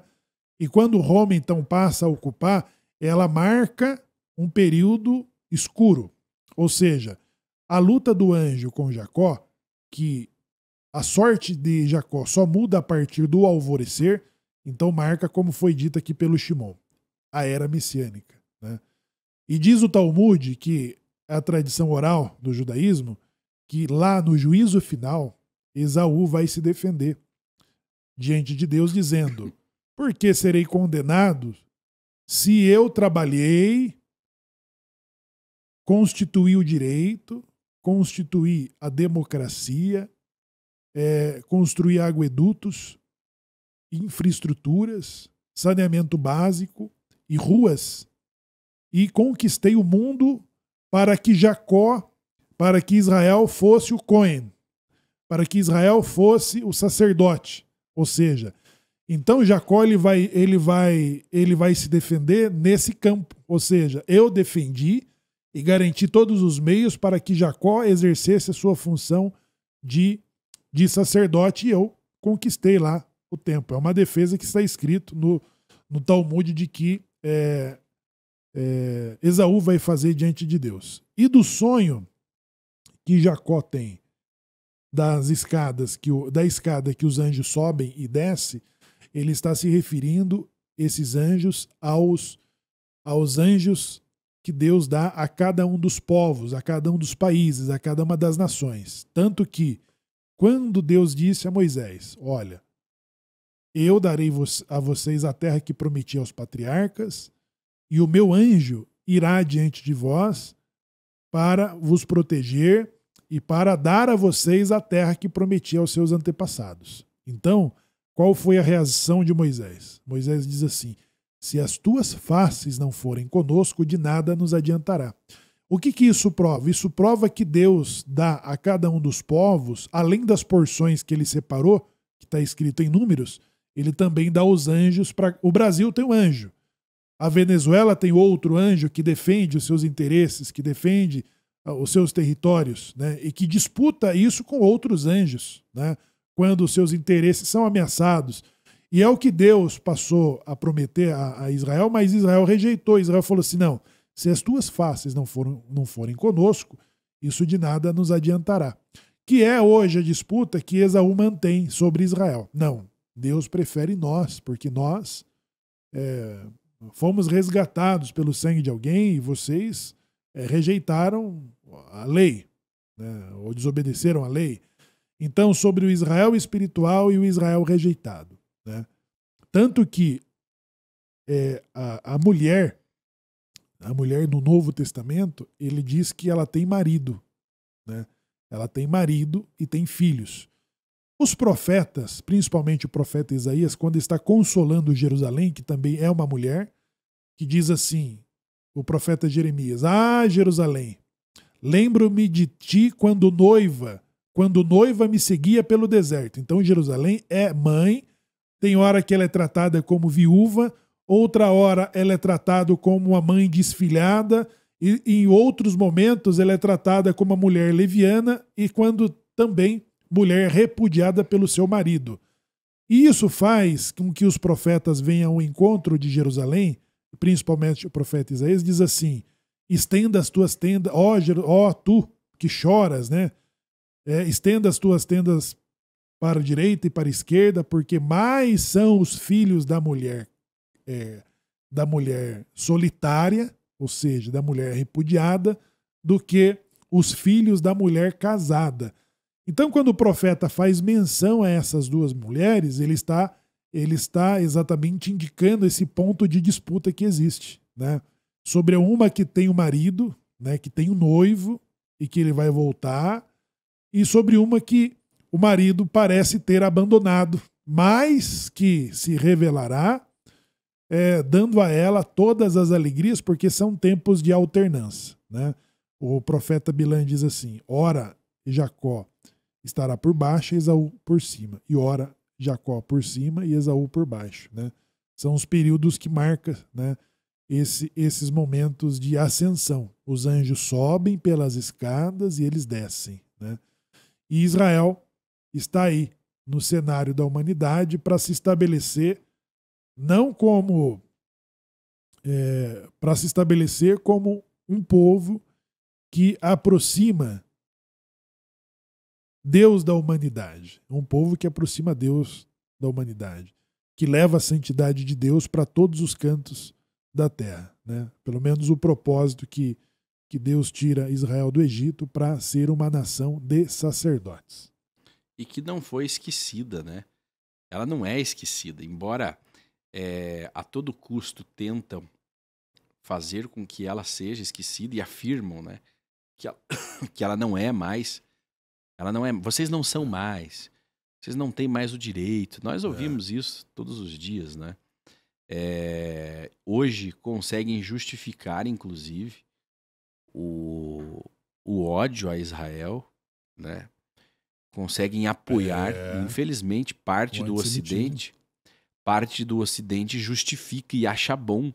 E quando Roma então passa a ocupar, ela marca um período escuro. Ou seja, a luta do anjo com Jacó, que a sorte de Jacó só muda a partir do alvorecer, então marca, como foi dito aqui pelo Shimon, a era messiânica. Né? E diz o Talmud que é a tradição oral do judaísmo, que lá no juízo final, Esaú vai se defender diante de Deus, dizendo: por que serei condenado se eu trabalhei, constituí o direito, constituí a democracia, é, construí aguedutos, infraestruturas, saneamento básico e ruas, e conquistei o mundo para que Jacó, para que Israel fosse o Cohen, para que Israel fosse o sacerdote, ou seja, então Jacó ele vai, ele vai, ele vai se defender nesse campo, ou seja, eu defendi e garanti todos os meios para que Jacó exercesse a sua função de, de sacerdote e eu conquistei lá o tempo. É uma defesa que está escrito no, no Talmud de que é, é, Esaú vai fazer diante de Deus. E do sonho que Jacó tem das escadas que o, da escada que os anjos sobem e descem ele está se referindo esses anjos aos aos anjos que Deus dá a cada um dos povos, a cada um dos países, a cada uma das nações. Tanto que quando Deus disse a Moisés: "Olha, eu darei a vocês a terra que prometi aos patriarcas, e o meu anjo irá diante de vós para vos proteger e para dar a vocês a terra que prometi aos seus antepassados. Então, qual foi a reação de Moisés? Moisés diz assim: Se as tuas faces não forem conosco, de nada nos adiantará. O que, que isso prova? Isso prova que Deus dá a cada um dos povos, além das porções que ele separou, que está escrito em números, ele também dá os anjos para. O Brasil tem um anjo. A Venezuela tem outro anjo que defende os seus interesses, que defende ah, os seus territórios, né? E que disputa isso com outros anjos, né? quando seus interesses são ameaçados. E é o que Deus passou a prometer a, a Israel, mas Israel rejeitou. Israel falou assim: não, se as tuas faces não, foram, não forem conosco, isso de nada nos adiantará. Que é hoje a disputa que Esaú mantém sobre Israel. Não, Deus prefere nós, porque nós é, fomos resgatados pelo sangue de alguém e vocês é, rejeitaram a lei, né, ou desobedeceram a lei. Então, sobre o Israel espiritual e o Israel rejeitado. Né? Tanto que é, a, a mulher, a mulher no Novo Testamento, ele diz que ela tem marido. Né? Ela tem marido e tem filhos. Os profetas, principalmente o profeta Isaías, quando está consolando Jerusalém, que também é uma mulher, que diz assim: o profeta Jeremias, Ah, Jerusalém, lembro-me de ti quando noiva quando noiva me seguia pelo deserto. Então, Jerusalém é mãe, tem hora que ela é tratada como viúva, outra hora ela é tratada como uma mãe desfilhada, e em outros momentos ela é tratada como uma mulher leviana, e quando também mulher repudiada pelo seu marido. E isso faz com que os profetas venham ao encontro de Jerusalém, principalmente o profeta Isaías, diz assim: estenda as tuas tendas, ó, ó tu que choras, né? É, estenda as tuas tendas para a direita e para a esquerda, porque mais são os filhos da mulher é, da mulher solitária, ou seja, da mulher repudiada, do que os filhos da mulher casada. Então, quando o profeta faz menção a essas duas mulheres, ele está ele está exatamente indicando esse ponto de disputa que existe, né? Sobre uma que tem o um marido, né, que tem o um noivo e que ele vai voltar, e sobre uma que o marido parece ter abandonado, mas que se revelará é, dando a ela todas as alegrias, porque são tempos de alternância. Né? O profeta Bilan diz assim: ora Jacó estará por baixo e Esaú por cima, e ora Jacó por cima e Esaú por baixo. Né? São os períodos que marcam né, esse, esses momentos de ascensão. Os anjos sobem pelas escadas e eles descem. Né? E Israel está aí no cenário da humanidade para se estabelecer não como é, para se estabelecer como um povo que aproxima Deus da humanidade, um povo que aproxima Deus da humanidade, que leva a santidade de Deus para todos os cantos da terra, né? Pelo menos o propósito que que Deus tira Israel do Egito para ser uma nação de sacerdotes. E que não foi esquecida, né? Ela não é esquecida, embora é, a todo custo tentam fazer com que ela seja esquecida e afirmam, né? Que ela, <coughs> que ela não é mais. Ela não é. Vocês não são mais. Vocês não têm mais o direito. Nós é. ouvimos é. isso todos os dias, né? É, hoje conseguem justificar, inclusive, o, o ódio a Israel, né? Conseguem apoiar, é. infelizmente, parte do Ocidente. Parte do Ocidente justifica e acha bom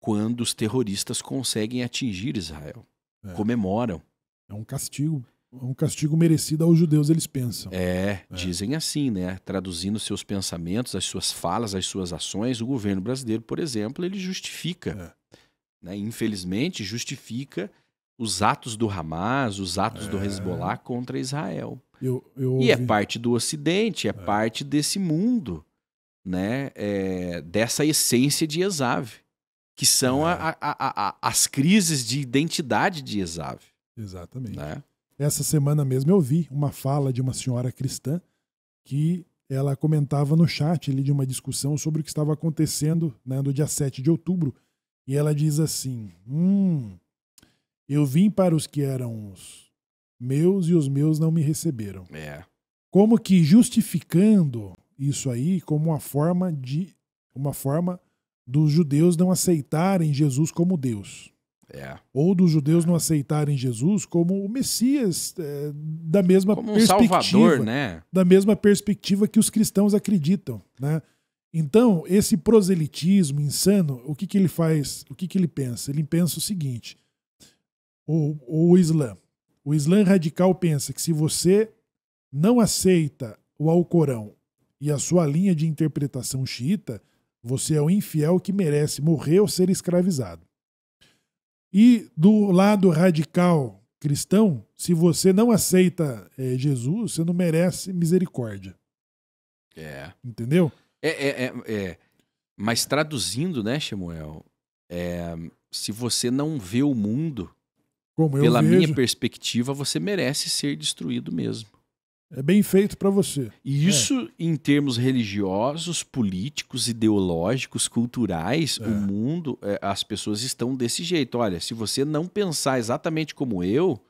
quando os terroristas conseguem atingir Israel. É. Comemoram. É um castigo. É um castigo merecido aos judeus, eles pensam. É, é, dizem assim, né? Traduzindo seus pensamentos, as suas falas, as suas ações, o governo brasileiro, por exemplo, ele justifica é né, infelizmente, justifica os atos do Hamas, os atos é... do Hezbollah contra Israel. Eu, eu E é parte do Ocidente, é, é. parte desse mundo, né, é, dessa essência de Esav, que são é. a, a, a, as crises de identidade de Esav. Exatamente. Né? Essa semana mesmo eu vi uma fala de uma senhora cristã que ela comentava no chat ali de uma discussão sobre o que estava acontecendo né, no dia 7 de outubro, e ela diz assim: Hum, eu vim para os que eram os meus e os meus não me receberam. É. Como que justificando isso aí como uma forma de uma forma dos judeus não aceitarem Jesus como Deus. É. Ou dos judeus não aceitarem Jesus como o Messias, é, da mesma como um perspectiva. Salvador, né? Da mesma perspectiva que os cristãos acreditam. Né? Então, esse proselitismo insano, o que, que ele faz? O que, que ele pensa? Ele pensa o seguinte: o, o Islã. O Islã radical pensa que se você não aceita o Alcorão e a sua linha de interpretação xiita, você é um infiel que merece morrer ou ser escravizado. E do lado radical cristão, se você não aceita é, Jesus, você não merece misericórdia. É. Entendeu? É, é, é, é, Mas traduzindo, né, Samuel? É, se você não vê o mundo, Como pela minha perspectiva, você merece ser destruído mesmo. É bem feito para você. E é. isso é. em termos religiosos, políticos, ideológicos, culturais, é. o mundo, as pessoas estão desse jeito. Olha, se você não pensar exatamente como eu,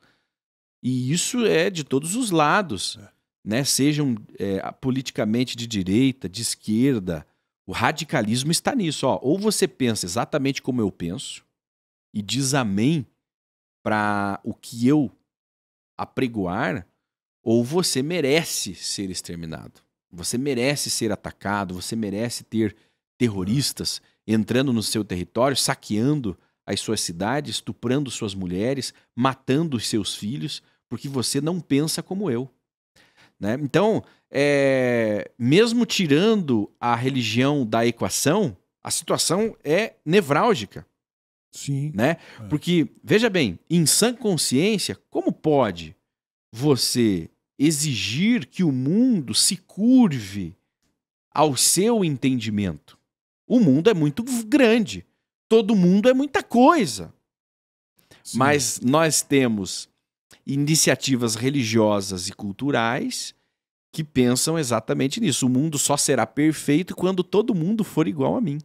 e isso é de todos os lados. É né, sejam é, politicamente de direita, de esquerda, o radicalismo está nisso. Ó. Ou você pensa exatamente como eu penso e diz amém para o que eu apregoar, ou você merece ser exterminado. Você merece ser atacado, você merece ter terroristas entrando no seu território, saqueando as suas cidades, estuprando suas mulheres, matando os seus filhos, porque você não pensa como eu. Né? Então, é, mesmo tirando a religião da equação, a situação é nevrálgica. Sim. Né? É. Porque, veja bem, em sã consciência, como pode você exigir que o mundo se curve ao seu entendimento? O mundo é muito grande. Todo mundo é muita coisa. Sim. Mas nós temos iniciativas religiosas e culturais que pensam exatamente nisso. O mundo só será perfeito quando todo mundo for igual a mim.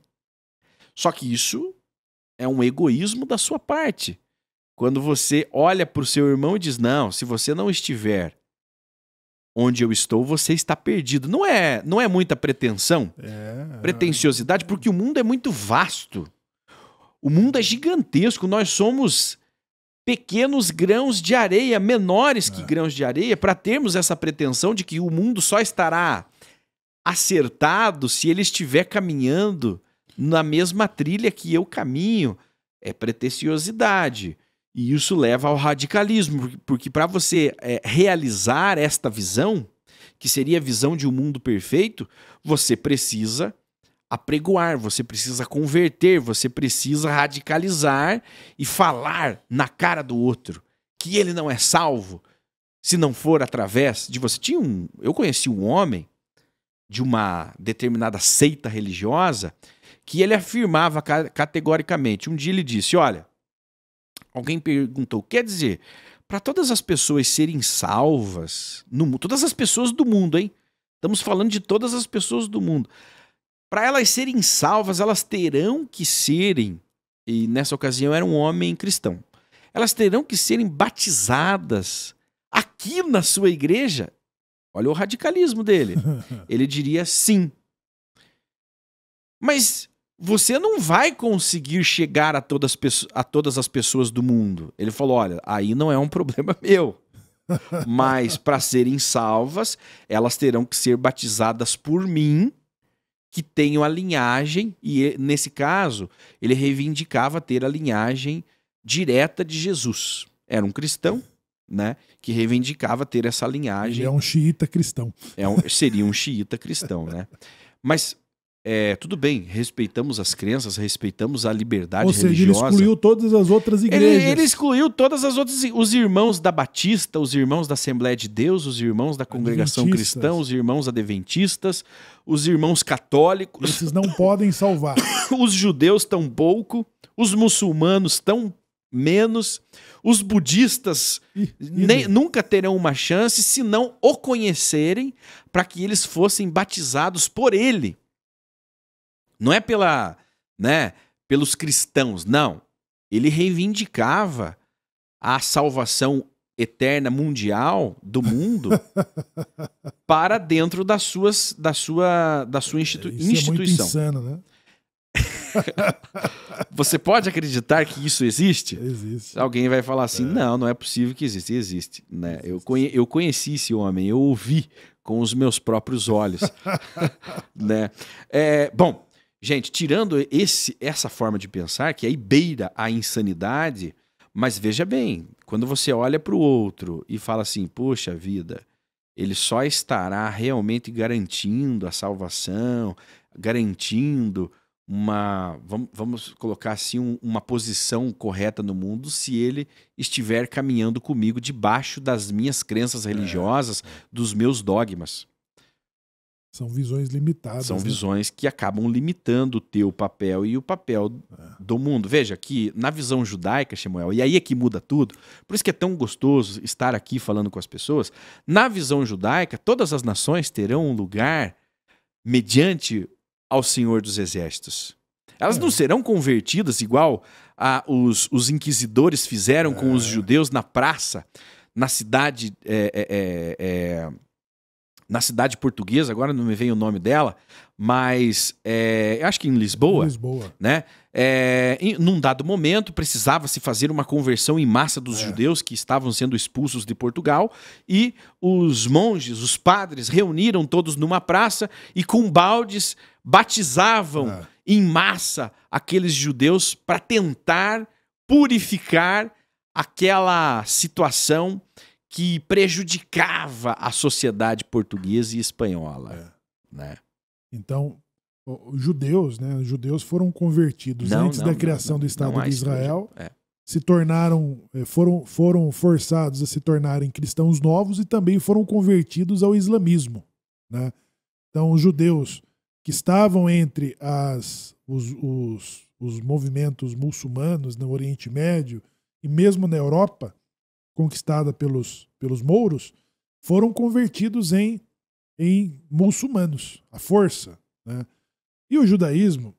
Só que isso é um egoísmo da sua parte. Quando você olha para o seu irmão e diz: Não, se você não estiver onde eu estou, você está perdido. Não é, não é muita pretensão, é... é. pretensiosidade, porque o mundo é muito vasto. O mundo é gigantesco. Nós somos pequenos grãos de areia, menores que é. grãos de areia, para termos essa pretensão de que o mundo só estará acertado se ele estiver caminhando na mesma trilha que eu caminho. É pretensiosidade. E isso leva ao radicalismo, porque para você é, realizar esta visão, que seria a visão de um mundo perfeito, você precisa apregoar, você precisa converter, você precisa radicalizar e falar na cara do outro que ele não é salvo se não for através de você. Tinha um, eu conheci um homem de uma determinada seita religiosa que ele afirmava categoricamente. Um dia ele disse: Olha, alguém perguntou, quer dizer, para todas as pessoas serem salvas, no, todas as pessoas do mundo, hein? Estamos falando de todas as pessoas do mundo. Para elas serem salvas, elas terão que serem, e nessa ocasião era um homem cristão, elas terão que serem batizadas aqui na sua igreja. Olha o radicalismo dele. <laughs> Ele diria sim. Mas você não vai conseguir chegar a todas, a todas as pessoas do mundo. Ele falou: olha, aí não é um problema <laughs> meu. Mas para serem salvas, elas terão que ser batizadas por mim que tenham a linhagem, e nesse caso, ele reivindicava ter a linhagem direta de Jesus. Era um cristão, né? Que reivindicava ter essa linhagem. Ele é um xiita cristão. É um, seria um xiita cristão, né? Mas é, tudo bem, respeitamos as crenças, respeitamos a liberdade Ou seja, religiosa. ele excluiu todas as outras igrejas. Ele, ele, excluiu todas as outras, os irmãos da Batista, os irmãos da Assembleia de Deus, os irmãos da Congregação Cristã, os irmãos adventistas, os irmãos católicos. Esses não podem salvar. <laughs> os judeus tão pouco, os muçulmanos tão menos, os budistas e, nem, nunca terão uma chance se não o conhecerem para que eles fossem batizados por ele. Não é pela, né, pelos cristãos, não. Ele reivindicava a salvação eterna mundial do mundo <laughs> para dentro das suas da sua da sua é, institu isso é instituição. É insano, né? <laughs> Você pode acreditar que isso existe? Existe. Alguém vai falar assim: é. não, não é possível que exista. existe. Né? Existe. Eu, conhe eu conheci esse homem, eu ouvi com os meus próprios olhos. <laughs> né? é, bom, Gente, tirando esse essa forma de pensar, que aí beira a insanidade, mas veja bem, quando você olha para o outro e fala assim, poxa vida, ele só estará realmente garantindo a salvação, garantindo uma, vamos, colocar assim, uma posição correta no mundo se ele estiver caminhando comigo debaixo das minhas crenças é, religiosas, é. dos meus dogmas. São visões limitadas. São né? visões que acabam limitando o teu papel e o papel é. do mundo. Veja que na visão judaica, Shemuel, e aí é que muda tudo, por isso que é tão gostoso estar aqui falando com as pessoas. Na visão judaica, todas as nações terão um lugar mediante ao Senhor dos Exércitos. Elas é. não serão convertidas igual a os, os inquisidores fizeram é. com os é. judeus na praça, na cidade. É, é, é na cidade portuguesa, agora não me vem o nome dela, mas é, acho que em Lisboa, Lisboa. né? É, em, num dado momento precisava se fazer uma conversão em massa dos é. judeus que estavam sendo expulsos de Portugal e os monges, os padres reuniram todos numa praça e com baldes batizavam é. em massa aqueles judeus para tentar purificar aquela situação que prejudicava a sociedade portuguesa e espanhola. É. Né? Então, os judeus, né? Os judeus foram convertidos não, antes não, da criação não, do Estado de Israel. É. Se tornaram, é, foram, foram forçados a se tornarem cristãos novos e também foram convertidos ao islamismo. Né? Então, os judeus que estavam entre as, os, os, os movimentos muçulmanos no Oriente Médio e mesmo na Europa, conquistada pelos, pelos mouros, foram convertidos em, em muçulmanos, à força. Né? E o judaísmo,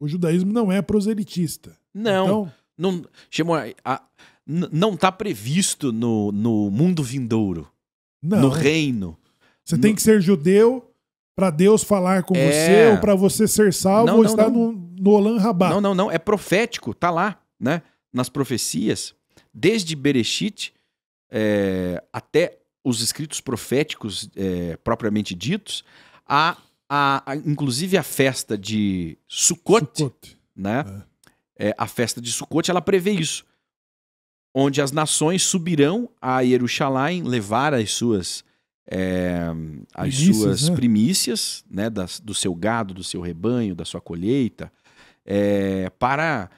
o judaísmo não é proselitista. Não, então, não chamou a, não está previsto no, no mundo vindouro, não. no reino. Você no... tem que ser judeu para Deus falar com é... você ou para você ser salvo não, ou não, estar não. no, no olam Rabá. Não, não, não. É profético, tá lá, né? Nas profecias, desde Berechit, é, até os escritos proféticos é, propriamente ditos, a, a, a, inclusive a festa de Sukkot, Sukkot. Né? É. é. a festa de Sukkot, ela prevê isso, onde as nações subirão a Jerusalém levar as suas é, as primícias, suas né? primícias, né, das, do seu gado, do seu rebanho, da sua colheita, é, para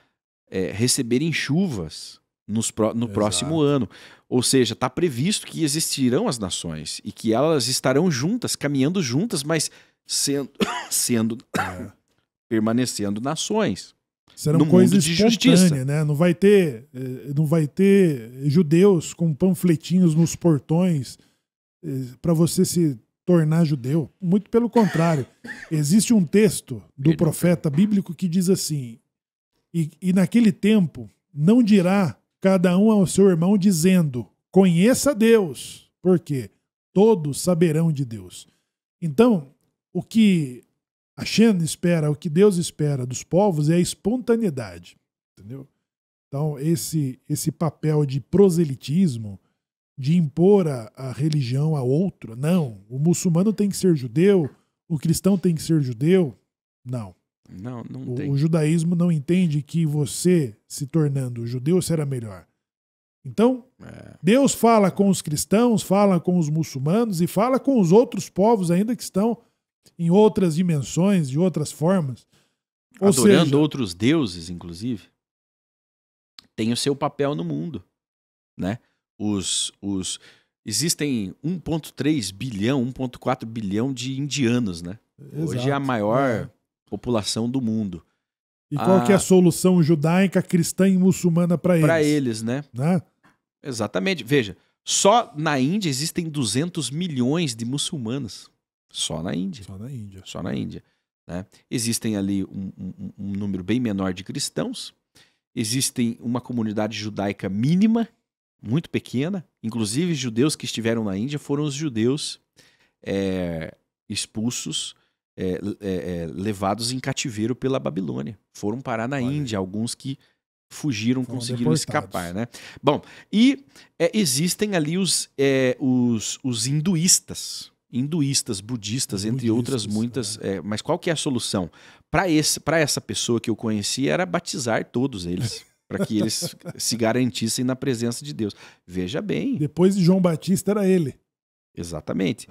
é, receberem chuvas nos, no Exato. próximo ano. Ou seja, está previsto que existirão as nações e que elas estarão juntas, caminhando juntas, mas sendo, <coughs> sendo é. <coughs> permanecendo nações. Serão coisas de justiça, né? Não vai ter, eh, não vai ter judeus com panfletinhos nos portões eh, para você se tornar judeu. Muito pelo contrário, existe um texto do profeta bíblico que diz assim: e, e naquele tempo não dirá cada um ao seu irmão, dizendo: Conheça Deus, porque todos saberão de Deus. Então, o que a Shen espera, o que Deus espera dos povos é a espontaneidade, entendeu? Então, esse, esse papel de proselitismo, de impor a, a religião a outro, não, o muçulmano tem que ser judeu, o cristão tem que ser judeu, não. Não, não o, tem. O judaísmo não entende que você, se tornando judeu, será melhor. Então, é. Deus fala com os cristãos, fala com os muçulmanos e fala com os outros povos ainda que estão em outras dimensões, de outras formas. Ou Adorando seja, outros deuses, inclusive, tem o seu papel no mundo. Né? Os, os, existem 1,3 bilhão, 1,4 bilhão de indianos. Né? Exato, Hoje é a maior. É população do mundo. E qual a... que é a ah. solução judaica, cristã e muçulmana para eles? Para eles, né? né? Exatamente. Veja, só na Índia existem 200 milhões de muçulmanos. Só na Índia. Só na Índia. Só na Índia. Né? Existem ali um, um, um número bem menor de cristãos. Existem uma comunidade judaica mínima, muito pequena. Inclusive, judeus que estiveram na Índia foram os judeus é, expulsos é, é, é, levados em cativeiro pela Babilônia. Foram parar na Olha. Índia, alguns que fugiram, Foram conseguiram escapar, né? Bom, e é, existem ali os, é, os, os hinduístas, hinduístas, budistas, budistas entre outras é. muitas. É. É, mas qual que é a solução? Para essa pessoa que eu conheci era batizar todos eles. <laughs> para que eles se garantissem na presença de Deus. Veja bem. Depois de João Batista era ele. Exatamente.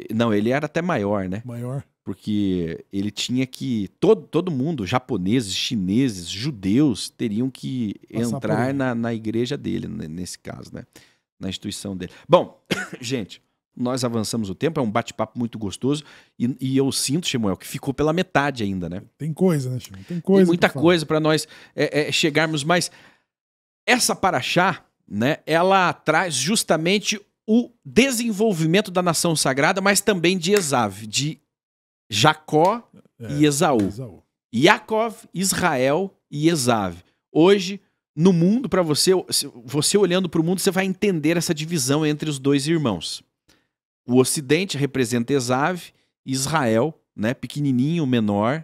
É. Não, ele era até maior, né? Maior porque ele tinha que todo, todo mundo, japoneses, chineses, judeus, teriam que Passar entrar na, na igreja dele, né, nesse caso, né? Na instituição dele. Bom, <coughs> gente, nós avançamos o tempo, é um bate-papo muito gostoso e, e, eu sinto, Samuel, que ficou pela metade ainda, né? Tem coisa, né, Chimuel? Tem coisa. Tem muita coisa para nós é, é, chegarmos, mais essa paraxá, né? Ela traz justamente o desenvolvimento da nação sagrada, mas também de Esav, de Jacó é, e Esaú. Esaú. Yaakov, Israel e Esave. Hoje, no mundo, para você, você olhando para o mundo, você vai entender essa divisão entre os dois irmãos. O Ocidente representa Esave, Israel, né, pequenininho, menor,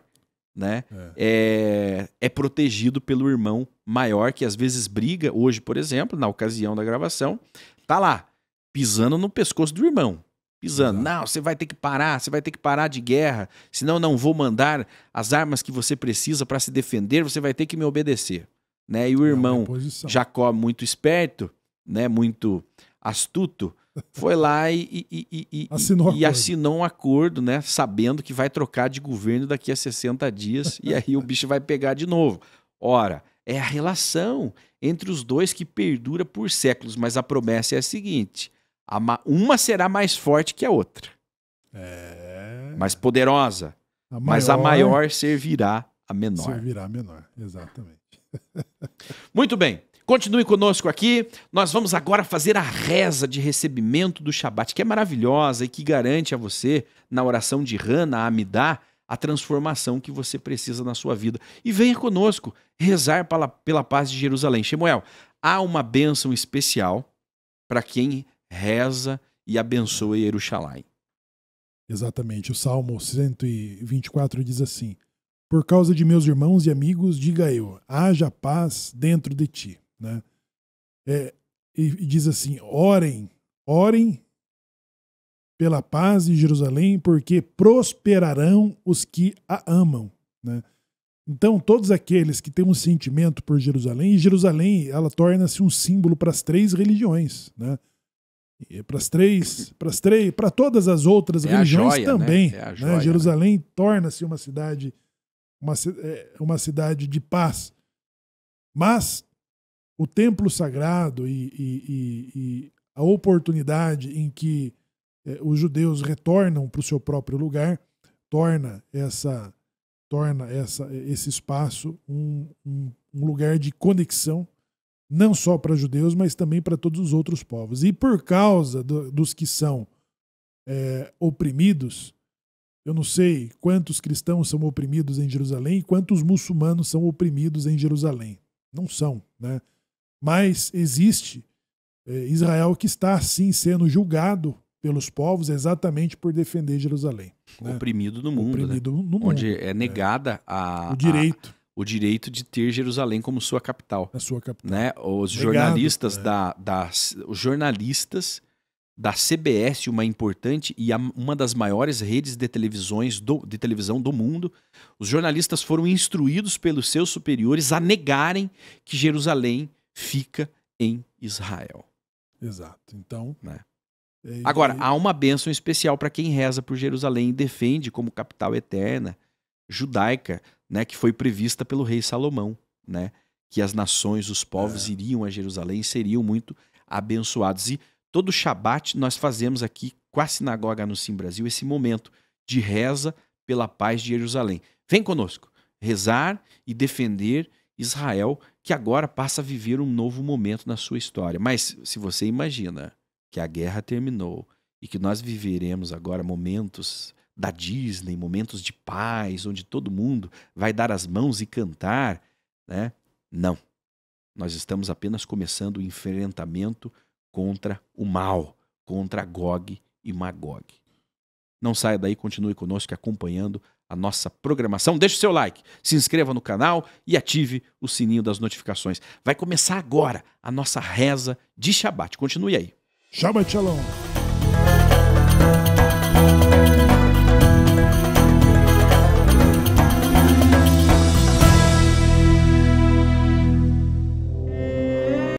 né, é. é. É, protegido pelo irmão maior que às vezes briga. Hoje, por exemplo, na ocasião da gravação, tá lá pisando no pescoço do irmão pisando. Não, você vai ter que parar, você vai ter que parar de guerra, senão não vou mandar as armas que você precisa para se defender, você vai ter que me obedecer. Né? E o é irmão é Jacó, muito esperto, né? muito astuto, foi lá e, e, e, e assinou, um assinou, um acordo, né? sabendo que vai trocar de governo daqui a 60 dias e aí o bicho vai pegar de novo. Ora, é a relação entre os dois que perdura por séculos, mas a promessa é a seguinte: uma será mais forte que a outra. É... Mais poderosa. A maior... Mas a maior servirá a menor. Servirá a menor, exatamente. <laughs> Muito bem. Continue conosco aqui. Nós vamos agora fazer a reza de recebimento do Shabat, que é maravilhosa e que garante a você, na oração de Rana Amidá, a transformação que você precisa na sua vida. E venha conosco rezar pela, pela paz de Jerusalém. Shemuel, há uma bênção especial para quem reza e abençoa Jerusalém. Exatamente. O Salmo 124 diz assim: Por causa de meus irmãos e amigos, diga eu, haja paz dentro de ti. Né? É, e diz assim: orem, orem pela paz de Jerusalém, porque prosperarão os que a amam. Né? Então, todos aqueles que têm um sentimento por Jerusalém, Jerusalém ela torna-se um símbolo para as três religiões. Né? para as três, para as três, para todas as outras é religiões joia, né? também. É né? É joia, né? Jerusalém né? torna-se uma cidade, uma, é, uma cidade de paz. Mas o templo sagrado e, e, e, e a oportunidade em que é, os judeus retornam para o seu próprio lugar torna essa torna essa, esse espaço um, um, um lugar de conexão não só para judeus, mas também para todos os outros povos. E por causa do, dos que são é, oprimidos, eu não sei quantos cristãos são oprimidos em Jerusalém e quantos muçulmanos são oprimidos em Jerusalém. Não são, né? Mas existe é, Israel que está, sim, sendo julgado pelos povos exatamente por defender Jerusalém. Né? Oprimido no mundo. Oprimido né? no mundo. Onde é, é. negada é. A, o direito o direito de ter Jerusalém como sua capital. A sua capital. Né? Os Legado, jornalistas é. da, da os jornalistas da CBS, uma importante e uma das maiores redes de televisões do, de televisão do mundo, os jornalistas foram instruídos pelos seus superiores a negarem que Jerusalém fica em Israel. Exato. Então, né? É Agora, há uma bênção especial para quem reza por Jerusalém e defende como capital eterna judaica, né, que foi prevista pelo rei Salomão, né, que as nações, os povos é. iriam a Jerusalém e seriam muito abençoados. E todo Shabat nós fazemos aqui com a sinagoga no Sim Brasil esse momento de reza pela paz de Jerusalém. Vem conosco rezar e defender Israel, que agora passa a viver um novo momento na sua história. Mas se você imagina que a guerra terminou e que nós viveremos agora momentos da Disney, momentos de paz, onde todo mundo vai dar as mãos e cantar, né? Não. Nós estamos apenas começando o enfrentamento contra o mal, contra Gog e Magog. Não saia daí, continue conosco acompanhando a nossa programação. Deixe o seu like, se inscreva no canal e ative o sininho das notificações. Vai começar agora a nossa reza de Shabat. Continue aí. Shabbat Shalom.